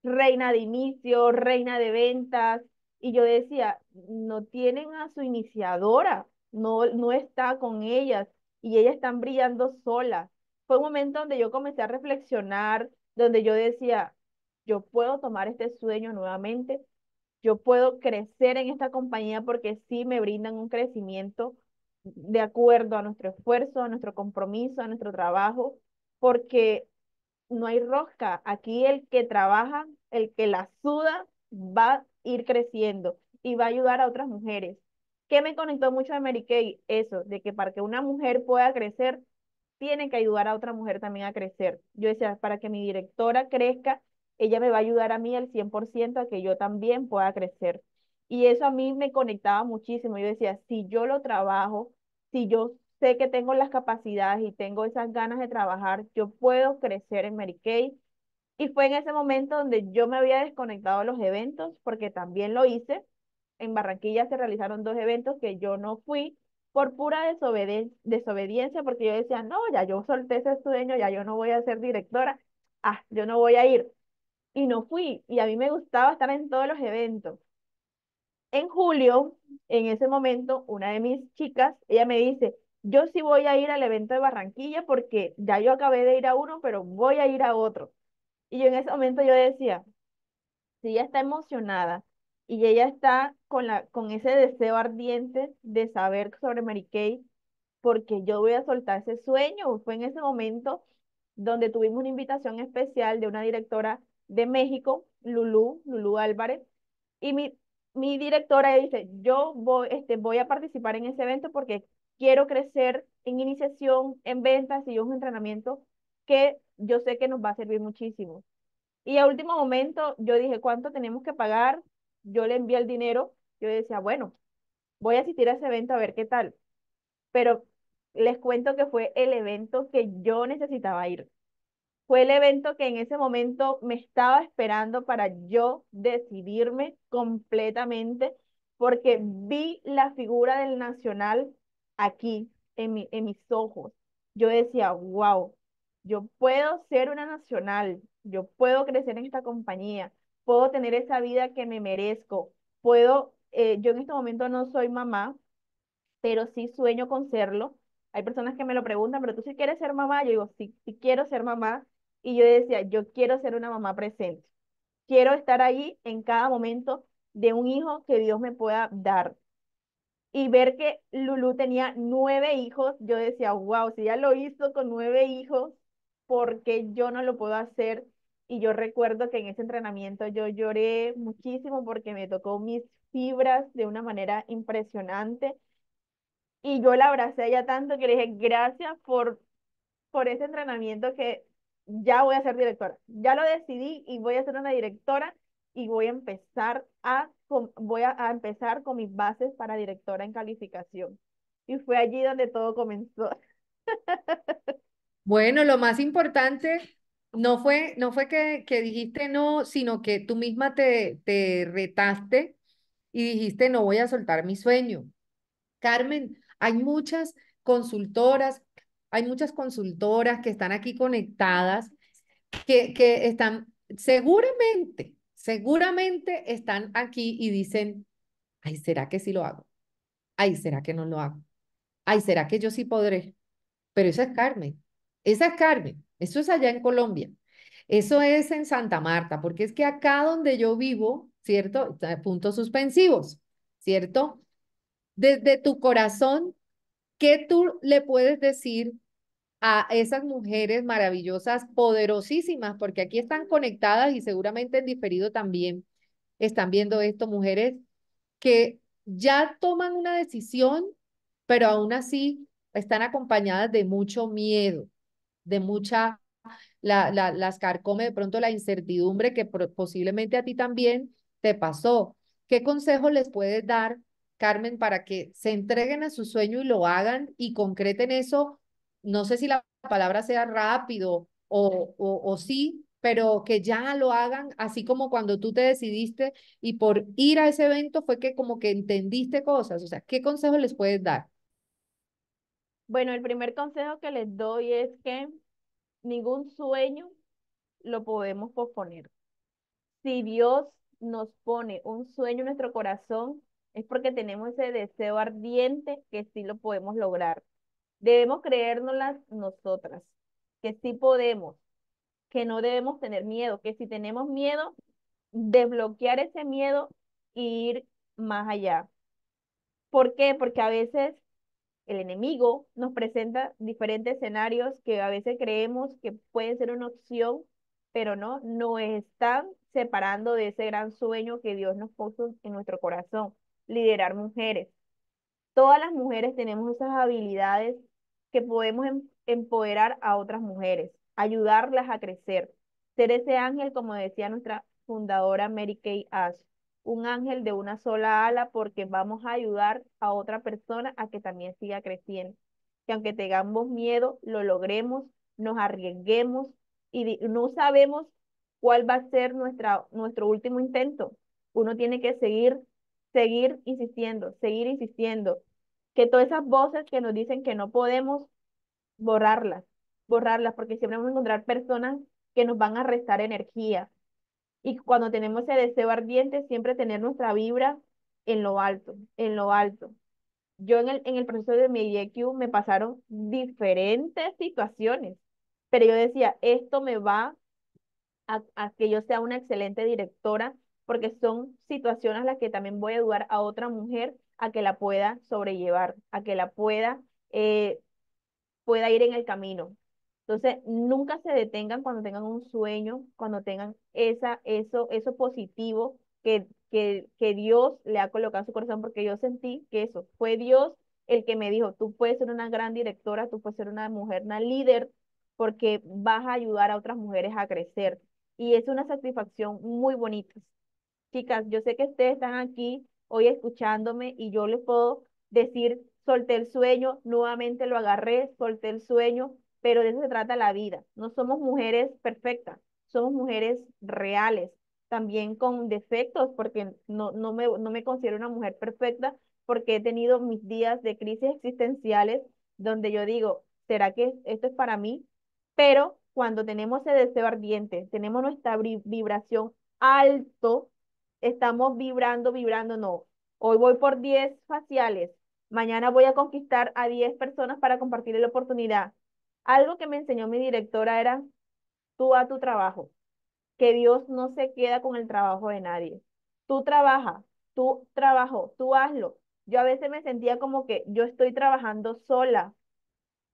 reina de inicio, reina de ventas, y yo decía, no tienen a su iniciadora, no, no está con ellas, y ellas están brillando solas fue un momento donde yo comencé a reflexionar, donde yo decía, yo puedo tomar este sueño nuevamente, yo puedo crecer en esta compañía porque sí me brindan un crecimiento de acuerdo a nuestro esfuerzo, a nuestro compromiso, a nuestro trabajo, porque no hay rosca. Aquí el que trabaja, el que la suda, va a ir creciendo y va a ayudar a otras mujeres. ¿Qué me conectó mucho a Mary Kay? Eso, de que para que una mujer pueda crecer, tienen que ayudar a otra mujer también a crecer. Yo decía, para que mi directora crezca, ella me va a ayudar a mí al 100% a que yo también pueda crecer. Y eso a mí me conectaba muchísimo. Yo decía, si yo lo trabajo, si yo sé que tengo las capacidades y tengo esas ganas de trabajar, yo puedo crecer en Mary Kay. Y fue en ese momento donde yo me había desconectado de los eventos, porque también lo hice. En Barranquilla se realizaron dos eventos que yo no fui, por pura desobediencia, porque yo decía, no, ya yo solté ese sueño, ya yo no voy a ser directora, ah, yo no voy a ir. Y no fui, y a mí me gustaba estar en todos los eventos. En julio, en ese momento, una de mis chicas, ella me dice, yo sí voy a ir al evento de Barranquilla porque ya yo acabé de ir a uno, pero voy a ir a otro. Y en ese momento yo decía, si ya está emocionada y ella está con, la, con ese deseo ardiente de saber sobre Mary Kay, porque yo voy a soltar ese sueño. Fue en ese momento donde tuvimos una invitación especial de una directora de México, Lulú, Lulú Álvarez, y mi, mi directora dice, yo voy, este, voy a participar en ese evento porque quiero crecer en iniciación, en ventas y un entrenamiento que yo sé que nos va a servir muchísimo. Y a último momento yo dije, ¿cuánto tenemos que pagar? yo le envié el dinero, yo decía, bueno, voy a asistir a ese evento a ver qué tal. Pero les cuento que fue el evento que yo necesitaba ir. Fue el evento que en ese momento me estaba esperando para yo decidirme completamente, porque vi la figura del Nacional aquí, en, en mis ojos. Yo decía, wow, yo puedo ser una Nacional, yo puedo crecer en esta compañía, puedo tener esa vida que me merezco, puedo, eh, yo en este momento no soy mamá, pero sí sueño con serlo. Hay personas que me lo preguntan, pero tú sí quieres ser mamá, yo digo, sí, sí quiero ser mamá, y yo decía, yo quiero ser una mamá presente, quiero estar ahí en cada momento de un hijo que Dios me pueda dar. Y ver que Lulu tenía nueve hijos, yo decía, wow, si ya lo hizo con nueve hijos, ¿por qué yo no lo puedo hacer? Y yo recuerdo que en ese entrenamiento yo lloré muchísimo porque me tocó mis fibras de una manera impresionante. Y yo la abracé ya tanto que le dije, gracias por, por ese entrenamiento que ya voy a ser directora. Ya lo decidí y voy a ser una directora y voy a empezar a, voy a empezar con mis bases para directora en calificación. Y fue allí donde todo comenzó. Bueno, lo más importante no fue, no fue que, dijiste no, sino que tú misma te, te retaste y dijiste no voy a soltar mi sueño. Carmen, hay muchas consultoras, hay muchas consultoras que están aquí conectadas, que, que están seguramente, seguramente están aquí y dicen, ay, ¿será que sí lo hago? Ay, ¿será que no lo hago? Ay, ¿será que yo sí podré? Pero esa es Carmen, esa es Carmen. Eso es allá en Colombia. Eso es en Santa Marta, porque es que acá donde yo vivo, ¿cierto? Puntos suspensivos, ¿cierto? Desde tu corazón, ¿qué tú le puedes decir a esas mujeres maravillosas, poderosísimas, porque aquí están conectadas y seguramente en diferido también están viendo esto, mujeres que ya toman una decisión, pero aún así están acompañadas de mucho miedo, de mucha, la, la, las carcome de pronto la incertidumbre que posiblemente a ti también te pasó. ¿Qué consejo les puedes dar, Carmen, para que se entreguen a su sueño y lo hagan y concreten eso? No sé si la palabra sea rápido o, o, o sí, pero que ya lo hagan, así como cuando tú te decidiste y por ir a ese evento fue que como que entendiste cosas, o sea, ¿qué consejo les puedes dar? Bueno, el primer consejo que les doy es que ningún sueño lo podemos posponer. Si Dios nos pone un sueño en nuestro corazón, es porque tenemos ese deseo ardiente que sí lo podemos lograr. Debemos creérnoslas nosotras, que sí podemos, que no debemos tener miedo, que si tenemos miedo, desbloquear ese miedo e ir más allá. ¿Por qué? Porque a veces el enemigo nos presenta diferentes escenarios que a veces creemos que pueden ser una opción, pero no, nos están separando de ese gran sueño que Dios nos puso en nuestro corazón, liderar mujeres. Todas las mujeres tenemos esas habilidades que podemos em-, empoderar a otras mujeres, ayudarlas a crecer, ser ese ángel, como decía nuestra fundadora Mary Kay Ash un ángel de una sola ala porque vamos a ayudar a otra persona a que también siga creciendo. Que aunque tengamos miedo, lo logremos, nos arriesguemos y no sabemos cuál va a ser nuestra, nuestro último intento. Uno tiene que seguir, seguir insistiendo, seguir insistiendo. Que todas esas voces que nos dicen que no podemos, borrarlas, borrarlas, porque siempre vamos a encontrar personas que nos van a restar energía, y cuando tenemos ese deseo ardiente, siempre tener nuestra vibra en lo alto, en lo alto. Yo en el, en el proceso de mi me pasaron diferentes situaciones, pero yo decía, esto me va a, que yo sea una excelente directora, porque son situaciones a las que también voy a ayudar a otra mujer a que la pueda sobrellevar, a que la pueda, eh, pueda ir en el camino. Entonces, nunca se detengan cuando tengan un sueño, cuando tengan esa, eso, eso positivo que, que, que Dios le ha colocado en su corazón, porque yo sentí que eso fue Dios el que me dijo, tú puedes ser una gran directora, tú puedes ser una mujer, una líder, porque vas a ayudar a otras mujeres a crecer. Y es una satisfacción muy bonita. Chicas, yo sé que ustedes están aquí hoy escuchándome y yo les puedo decir, solté el sueño, nuevamente lo agarré, solté el sueño, pero de eso se trata la vida. No somos mujeres perfectas, somos mujeres reales, también con defectos, porque no, no, me, no me considero una mujer perfecta, porque he tenido mis días de crisis existenciales donde yo digo, ¿será que esto es para mí? Pero cuando tenemos ese deseo ardiente, tenemos nuestra vibración alto, estamos vibrando, vibrando, no. Hoy voy por 10 faciales, mañana voy a conquistar a 10 personas para compartir la oportunidad. Algo que me enseñó mi directora era, tú a tu trabajo, que Dios no se queda con el trabajo de nadie. Tú trabaja, tú trabajo, tú hazlo. Yo a veces me sentía como que yo estoy trabajando sola.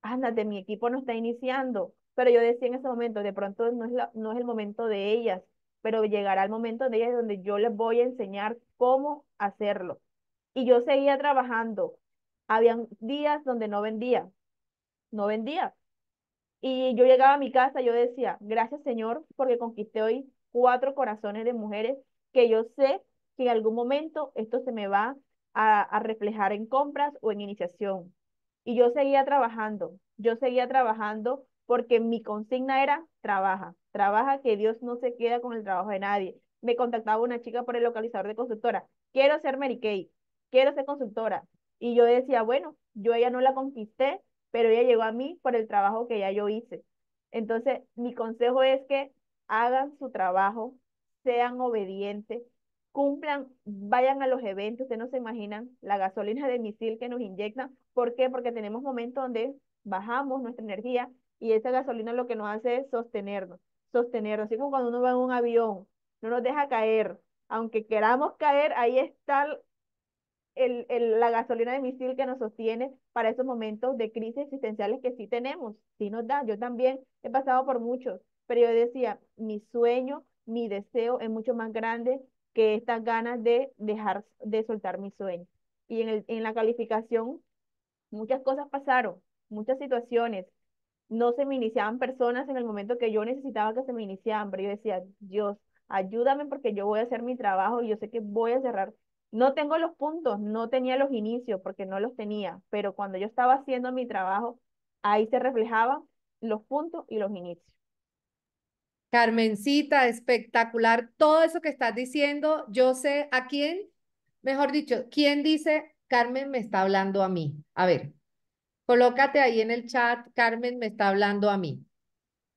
Ándate, mi equipo no está iniciando. Pero yo decía en ese momento, de pronto no es, no es el momento de ellas, pero llegará el momento de ellas donde yo les voy a enseñar cómo hacerlo. Y yo seguía trabajando. Habían días donde no vendía, no vendía, y yo llegaba a mi casa, yo decía, gracias Señor, porque conquisté hoy cuatro corazones de mujeres que yo sé que en algún momento esto se me va a, reflejar en compras o en iniciación. Y yo seguía trabajando, yo seguía trabajando porque mi consigna era trabaja, trabaja que Dios no se queda con el trabajo de nadie. Me contactaba una chica por el localizador de consultora, quiero ser Mary Kay, quiero ser consultora. Y yo decía, bueno, yo ella no la conquisté, pero ella llegó a mí por el trabajo que ya yo hice. Entonces, mi consejo es que hagan su trabajo, sean obedientes, cumplan, vayan a los eventos, ustedes no se imaginan la gasolina de misil que nos inyectan. ¿Por qué? Porque tenemos momentos donde bajamos nuestra energía y esa gasolina lo que nos hace es sostenernos, sostenernos. Así como cuando uno va en un avión, no nos deja caer. Aunque queramos caer, ahí está el, la gasolina de misil que nos sostiene para esos momentos de crisis existenciales que sí tenemos, sí nos da. Yo también he pasado por muchos, pero yo decía, mi sueño, mi deseo es mucho más grande que estas ganas de dejar de soltar mi sueño. Y en, el, en la calificación, muchas cosas pasaron, muchas situaciones. No se me iniciaban personas en el momento que yo necesitaba que se me iniciaran, pero yo decía, Dios, ayúdame porque yo voy a hacer mi trabajo y yo sé que voy a cerrar no tengo los puntos, no tenía los inicios porque no los tenía, pero cuando yo estaba haciendo mi trabajo, ahí se reflejaban los puntos y los inicios. Carmencita, espectacular todo eso que estás diciendo. Yo sé a quién, mejor dicho, quién dice, Carmen me está hablando a mí. A ver, colócate ahí en el chat, Carmen me está hablando a mí.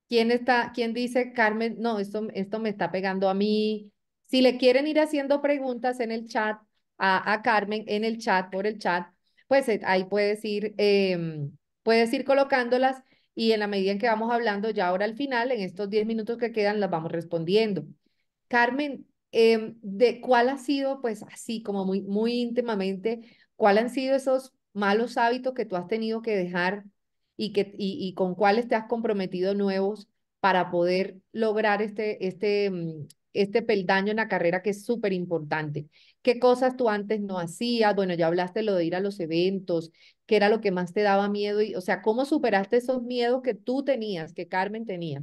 ¿Quién, está, quién dice, Carmen, no, esto, esto me está pegando a mí? Si le quieren ir haciendo preguntas en el chat a, Carmen, en el chat, por el chat, pues eh, ahí puedes ir, em, puedes ir colocándolas y en la medida en que vamos hablando ya ahora al final, en estos 10 minutos que quedan, las vamos respondiendo. Carmen, em, de cuál ha sido, pues así como muy, muy íntimamente, cuáles han sido esos malos hábitos que tú has tenido que dejar y, que, y, con cuáles te has comprometido nuevos para poder lograr este, este, em, este peldaño en la carrera que es súper importante. ¿Qué cosas tú antes no hacías? Bueno, ya hablaste lo de ir a los eventos, qué era lo que más te daba miedo, y, o sea, ¿cómo superaste esos miedos que tú tenías, que Carmen tenía?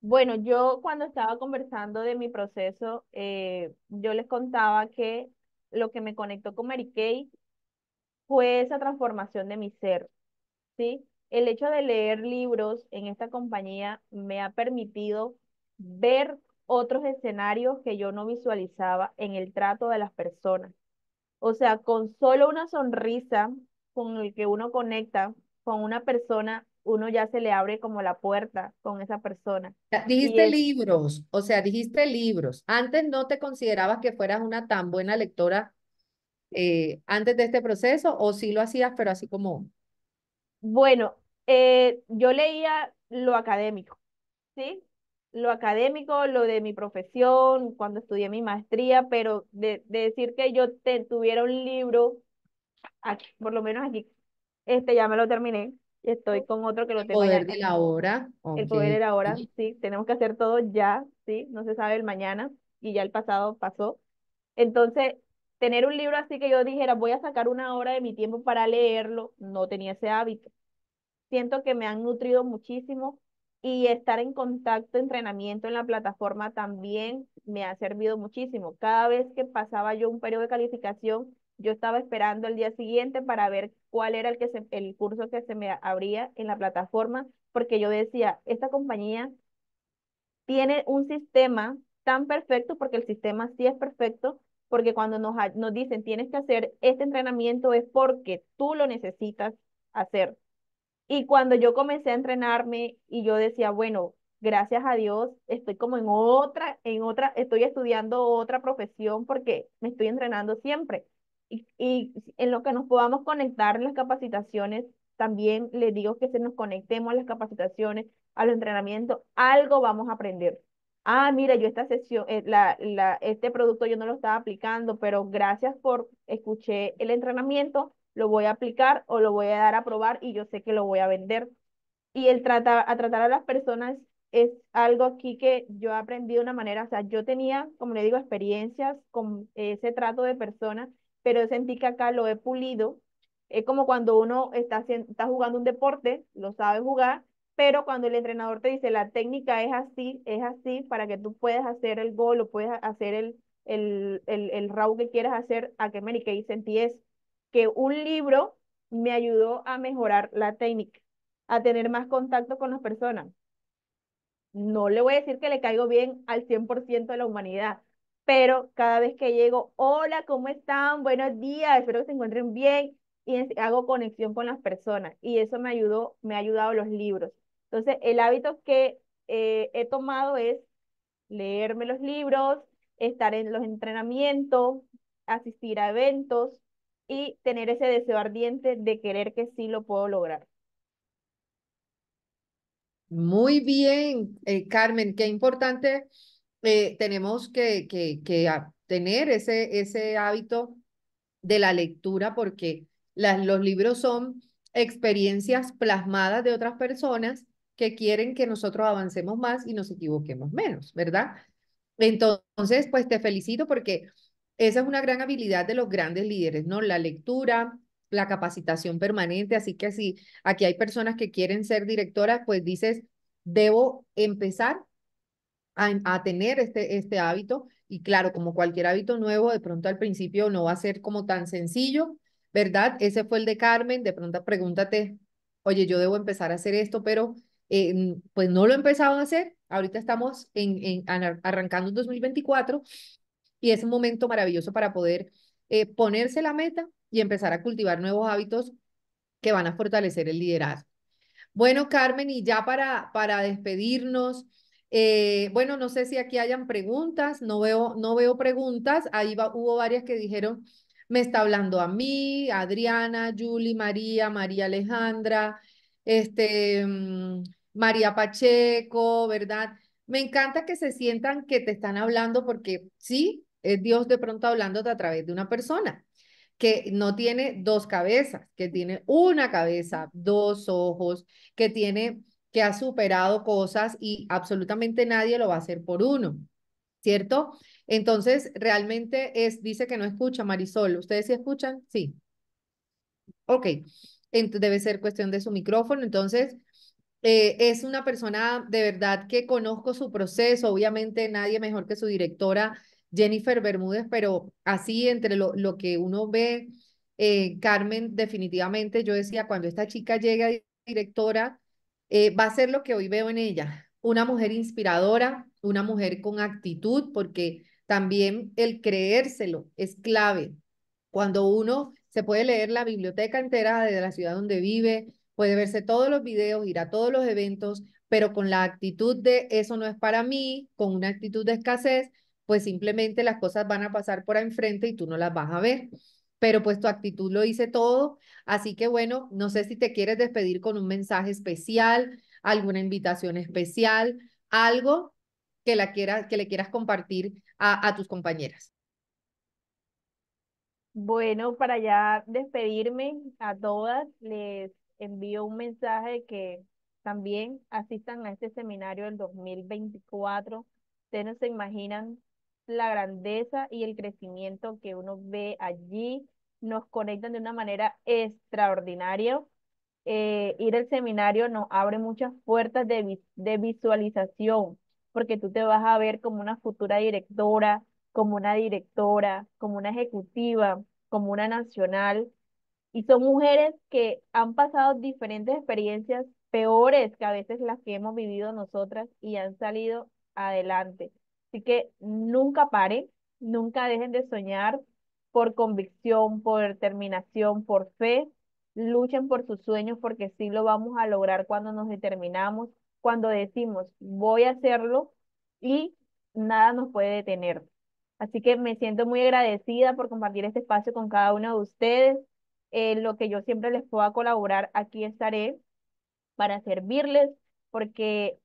Bueno, yo cuando estaba conversando de mi proceso, eh, yo les contaba que lo que me conectó con Mary Kay fue esa transformación de mi ser, ¿sí? El hecho de leer libros en esta compañía me ha permitido ver otros escenarios que yo no visualizaba en el trato de las personas. O sea, con solo una sonrisa con el que uno conecta con una persona, uno ya se le abre como la puerta con esa persona. Dijiste libros, o sea, dijiste libros. Antes no te considerabas que fueras una tan buena lectora eh, antes de este proceso, o si lo hacías, pero así como... Bueno, eh, yo leía lo académico, ¿sí? lo académico, lo de mi profesión, cuando estudié mi maestría, pero de, decir que yo tuviera un libro, aquí, por lo menos aquí, este ya me lo terminé, estoy con otro que lo tengo. El poder de la hora. El poder de la hora, sí, tenemos que hacer todo ya, sí, no se sabe el mañana y ya el pasado pasó. Entonces, tener un libro así que yo dijera, voy a sacar una hora de mi tiempo para leerlo, no tenía ese hábito. Siento que me han nutrido muchísimo y estar en contacto, entrenamiento en la plataforma también me ha servido muchísimo. Cada vez que pasaba yo un periodo de calificación, yo estaba esperando el día siguiente para ver cuál era el, que se, el curso que se me abría en la plataforma, porque yo decía, esta compañía tiene un sistema tan perfecto, porque el sistema sí es perfecto, porque cuando nos, nos dicen tienes que hacer este entrenamiento es porque tú lo necesitas hacer y cuando yo comencé a entrenarme y yo decía, bueno, gracias a Dios estoy como en otra, en otra, estoy estudiando otra profesión porque me estoy entrenando siempre. Y, en lo que nos podamos conectar las capacitaciones, también les digo que se nos conectemos a las capacitaciones, a los entrenamientos, algo vamos a aprender. Ah, mira, yo esta sesión, eh, la, la, este producto yo no lo estaba aplicando, pero gracias por escuché el entrenamiento, lo voy a aplicar o lo voy a dar a probar y yo sé que lo voy a vender. Y el tratar, a tratar a las personas es algo aquí que yo aprendido de una manera, o sea, yo tenía, como le digo, experiencias con ese trato de personas, pero sentí que acá lo he pulido. Es como cuando uno está, está jugando un deporte, lo sabe jugar, pero cuando el entrenador te dice la técnica es así, es así, para que tú puedas hacer el gol o puedes hacer el, el, el, el round que quieras hacer, a que me y sentí eso que un libro me ayudó a mejorar la técnica, a tener más contacto con las personas. No le voy a decir que le caigo bien al 100% de la humanidad, pero cada vez que llego, hola, ¿cómo están? Buenos días, espero que se encuentren bien y hago conexión con las personas y eso me ayudó, me ha ayudado los libros. Entonces, el hábito que eh, he tomado es leerme los libros, estar en los entrenamientos, asistir a eventos, y tener ese deseo ardiente de querer que sí lo puedo lograr. Muy bien, eh, Carmen, qué importante. Eh, tenemos que, que, que tener ese, ese hábito de la lectura porque las, los libros son experiencias plasmadas de otras personas que quieren que nosotros avancemos más y nos equivoquemos menos, ¿verdad? Entonces, pues te felicito porque esa es una gran habilidad de los grandes líderes, ¿no? La lectura, la capacitación permanente. Así que si aquí hay personas que quieren ser directoras, pues dices, debo empezar a, tener este, este hábito. Y claro, como cualquier hábito nuevo, de pronto al principio no va a ser como tan sencillo, ¿verdad? Ese fue el de Carmen. De pronto pregúntate, oye, yo debo empezar a hacer esto, pero eh, pues no lo he empezado a hacer. Ahorita estamos en, en arrancando 2024 y es un momento maravilloso para poder eh, ponerse la meta y empezar a cultivar nuevos hábitos que van a fortalecer el liderazgo. Bueno, Carmen, y ya para, para despedirnos, eh, bueno, no sé si aquí hayan preguntas, no veo, no veo preguntas, ahí hubo varias que dijeron, me está hablando a mí, Adriana, Julie, María, María Alejandra, este, mm, María Pacheco, ¿verdad? Me encanta que se sientan que te están hablando porque sí, es Dios de pronto hablándote a través de una persona que no tiene dos cabezas, que tiene una cabeza, dos ojos, que tiene que ha superado cosas y absolutamente nadie lo va a hacer por uno, ¿cierto? Entonces, realmente es dice que no escucha Marisol, ¿ustedes sí escuchan? Sí. Ok, Entonces, debe ser cuestión de su micrófono, entonces eh, es una persona de verdad que conozco su proceso, obviamente nadie mejor que su directora Jennifer Bermúdez, pero así entre lo, que uno ve, eh, Carmen, definitivamente yo decía, cuando esta chica llega a directora, eh, va a ser lo que hoy veo en ella, una mujer inspiradora, una mujer con actitud, porque también el creérselo es clave. Cuando uno se puede leer la biblioteca entera de la ciudad donde vive, puede verse todos los videos, ir a todos los eventos, pero con la actitud de eso no es para mí, con una actitud de escasez, pues simplemente las cosas van a pasar por enfrente y tú no las vas a ver. Pero pues tu actitud lo dice todo. Así que bueno, no sé si te quieres despedir con un mensaje especial, alguna invitación especial, algo que, la que le quieras compartir a, a tus compañeras. Bueno, para ya despedirme a todas, les envío un mensaje que también asistan a este seminario del 2024. Ustedes no se imaginan la grandeza y el crecimiento que uno ve allí, nos conectan de una manera extraordinaria. Eh, ir al seminario nos abre muchas puertas de visualización, porque tú te vas a ver como una futura directora, como una directora, como una ejecutiva, como una nacional. Y son mujeres que han pasado diferentes experiencias peores que a veces las que hemos vivido nosotras y han salido adelante. Así que nunca paren, nunca dejen de soñar por convicción, por determinación, por fe. Luchen por sus sueños porque sí lo vamos a lograr cuando nos determinamos, cuando decimos voy a hacerlo y nada nos puede detener. Así que me siento muy agradecida por compartir este espacio con cada uno de ustedes. Eh, lo que yo siempre les pueda colaborar, aquí estaré para servirles porque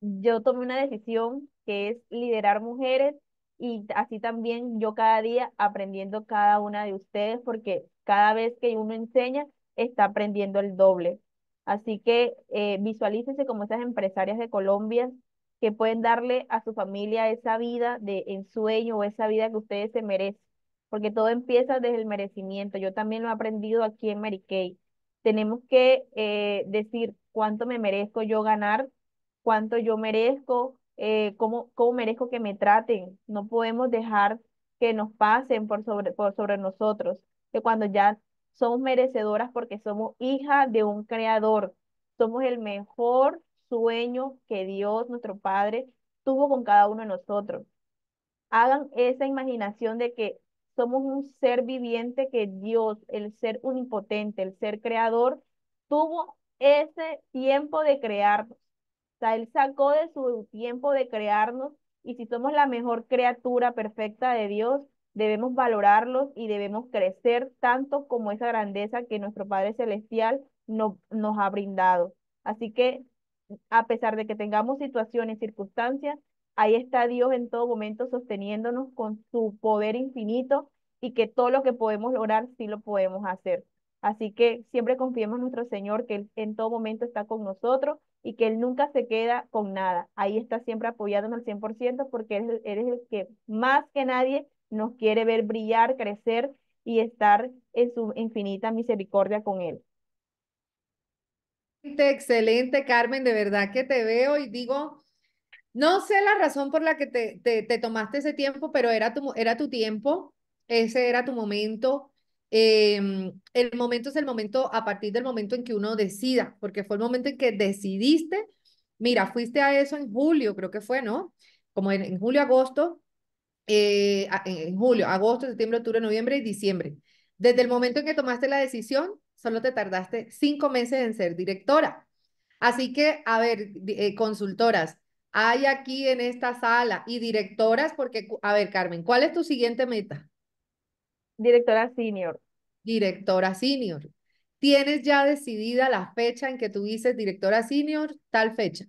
yo tomé una decisión es liderar mujeres y así también yo cada día aprendiendo cada una de ustedes porque cada vez que uno enseña está aprendiendo el doble. Así que eh, visualícese como esas empresarias de Colombia que pueden darle a su familia esa vida de ensueño o esa vida que ustedes se merecen, porque todo empieza desde el merecimiento. Yo también lo he aprendido aquí en Mary Kay. Tenemos que eh, decir cuánto me merezco yo ganar, cuánto yo merezco, eh, cómo, merezco que me traten. No podemos dejar que nos pasen por sobre, por sobre nosotros, que cuando ya somos merecedoras porque somos hijas de un creador, somos el mejor sueño que Dios, nuestro Padre, tuvo con cada uno de nosotros. Hagan esa imaginación de que somos un ser viviente que Dios, el ser unipotente, el ser creador, tuvo ese tiempo de crearnos sea, Él sacó de su tiempo de crearnos y si somos la mejor criatura perfecta de Dios, debemos valorarlos y debemos crecer tanto como esa grandeza que nuestro Padre Celestial nos ha brindado. Así que a pesar de que tengamos situaciones, circunstancias, ahí está Dios en todo momento sosteniéndonos con su poder infinito y que todo lo que podemos lograr sí lo podemos hacer. Así que siempre confiemos en nuestro Señor que en todo momento está con nosotros y que él nunca se queda con nada. Ahí está siempre apoyándonos al 100% porque eres, eres el que más que nadie nos quiere ver brillar, crecer y estar en su infinita misericordia con él. Excelente, Carmen, de verdad que te veo y digo, no sé la razón por la que te, te, tomaste ese tiempo, pero era tu, era tu tiempo, ese era tu momento Em, el momento es el momento a partir del momento en que uno decida, porque fue el momento en que decidiste, mira, fuiste a eso en julio, creo que fue, ¿no? Como en, julio, agosto, eh, en julio, agosto, septiembre, octubre, noviembre y diciembre. Desde el momento en que tomaste la decisión, solo te tardaste cinco meses en ser directora. Así que, a ver, eh, consultoras, hay aquí en esta sala y directoras, porque, a ver, Carmen, ¿cuál es tu siguiente meta? Directora senior. Directora senior. ¿Tienes ya decidida la fecha en que tú dices directora senior, tal fecha?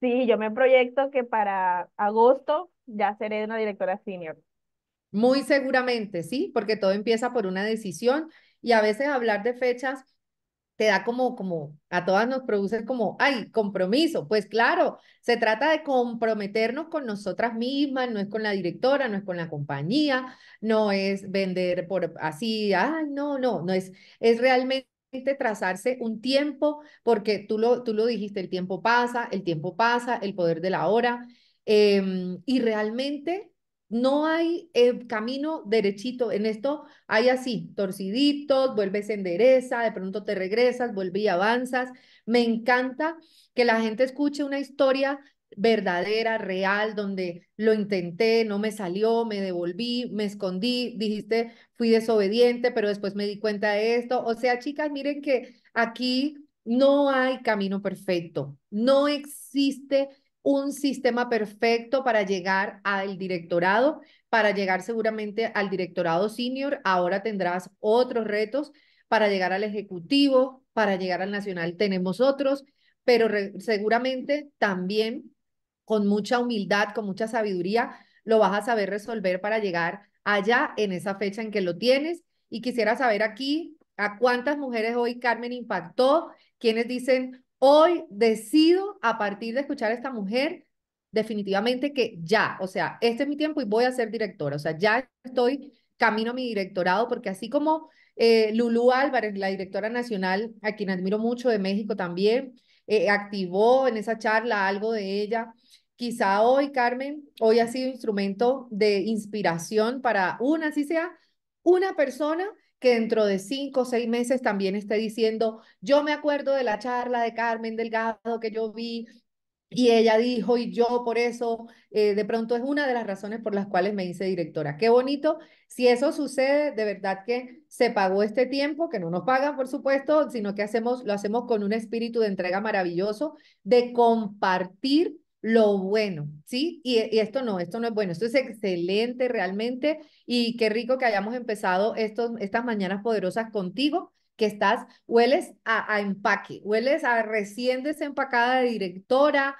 Sí, yo me proyecto que para agosto ya seré una directora senior. Muy seguramente, sí, porque todo empieza por una decisión y a veces hablar de fechas te da como, como, a todas nos produce como, ay, compromiso. Pues claro, se trata de comprometernos con nosotras mismas, no es con la directora, no es con la compañía, no es vender por así, ay, no, no, no es, es realmente trazarse un tiempo, porque tú lo, tú lo dijiste, el tiempo pasa, el tiempo pasa, el poder de la hora, em, y realmente no hay eh, camino derechito. En esto hay así, torciditos, vuelves endereza, de pronto te regresas, volví, y avanzas. Me encanta que la gente escuche una historia verdadera, real, donde lo intenté, no me salió, me devolví, me escondí, dijiste, fui desobediente, pero después me di cuenta de esto. O sea, chicas, miren que aquí no hay camino perfecto, no existe un sistema perfecto para llegar al directorado, para llegar seguramente al directorado senior. Ahora tendrás otros retos para llegar al ejecutivo, para llegar al nacional tenemos otros, pero seguramente también con mucha humildad, con mucha sabiduría, lo vas a saber resolver para llegar allá en esa fecha en que lo tienes. Y quisiera saber aquí a cuántas mujeres hoy Carmen impactó, quienes dicen, Hoy decido, a partir de escuchar a esta mujer, definitivamente que ya, o sea, este es mi tiempo y voy a ser directora, o sea, ya estoy camino a mi directorado, porque así como eh, Lulú Álvarez, la directora nacional, a quien admiro mucho de México también, eh, activó en esa charla algo de ella, quizá hoy, Carmen, hoy ha sido instrumento de inspiración para una, así sea, una persona que dentro de cinco o seis meses también esté diciendo, yo me acuerdo de la charla de Carmen Delgado que yo vi y ella dijo, y yo por eso, eh, de pronto es una de las razones por las cuales me hice directora. Qué bonito, si eso sucede, de verdad que se pagó este tiempo, que no nos pagan, por supuesto, sino que hacemos, lo hacemos con un espíritu de entrega maravilloso, de compartir lo bueno, ¿sí? Y, esto no, esto no es bueno, esto es excelente realmente y qué rico que hayamos empezado estos, estas mañanas poderosas contigo, que estás, hueles a, a empaque, hueles a recién desempacada de directora,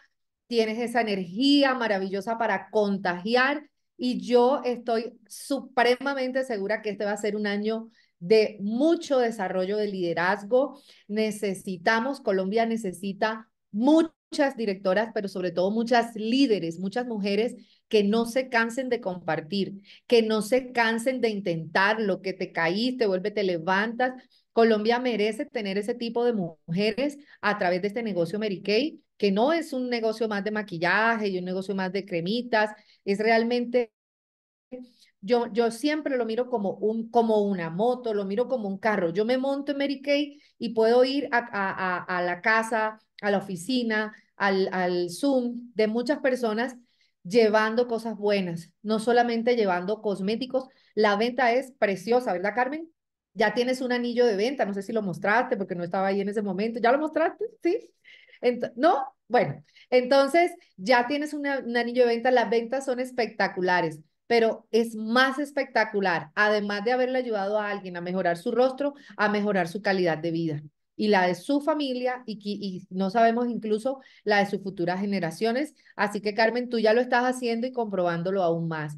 tienes esa energía maravillosa para contagiar y yo estoy supremamente segura que este va a ser un año de mucho desarrollo de liderazgo. Necesitamos, Colombia necesita muchas directoras, pero sobre todo muchas líderes, muchas mujeres que no se cansen de compartir, que no se cansen de intentar lo que te caíste, vuelve, te levantas. Colombia merece tener ese tipo de mujeres a través de este negocio Mary Kay, que no es un negocio más de maquillaje y un negocio más de cremitas, es realmente yo, siempre lo miro como, un, como una moto, lo miro como un carro. Yo me monto en Mary Kay y puedo ir a, la casa, a la oficina, al, al Zoom de muchas personas llevando cosas buenas, no solamente llevando cosméticos. La venta es preciosa, ¿verdad, Carmen? Ya tienes un anillo de venta, no sé si lo mostraste porque no estaba ahí en ese momento. ¿Ya lo mostraste? Sí. no, bueno, entonces ya tienes un anillo de venta, las ventas son espectaculares pero es más espectacular, además de haberle ayudado a alguien a mejorar su rostro, a mejorar su calidad de vida y la de su familia y, no sabemos incluso la de sus futuras generaciones. Así que Carmen, tú ya lo estás haciendo y comprobándolo aún más.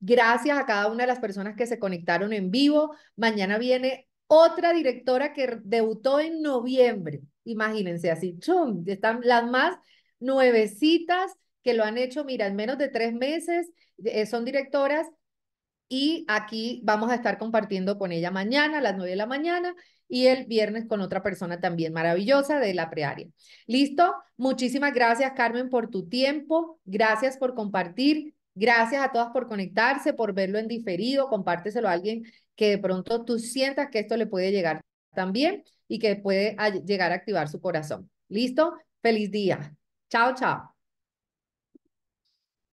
Gracias a cada una de las personas que se conectaron en vivo. Mañana viene otra directora que debutó en noviembre. Imagínense así, Están las más nuevecitas que lo han hecho, mira, en menos de tres meses eh, son directoras y aquí vamos a estar compartiendo con ella mañana a las 9 de la mañana y el viernes con otra persona también maravillosa de la prearia. ¿Listo? Muchísimas gracias Carmen por tu tiempo, gracias por compartir, gracias a todas por conectarse, por verlo en diferido, compárteselo a alguien que de pronto tú sientas que esto le puede llegar también y que puede llegar a activar su corazón. ¿Listo? Feliz día. Chao, chao.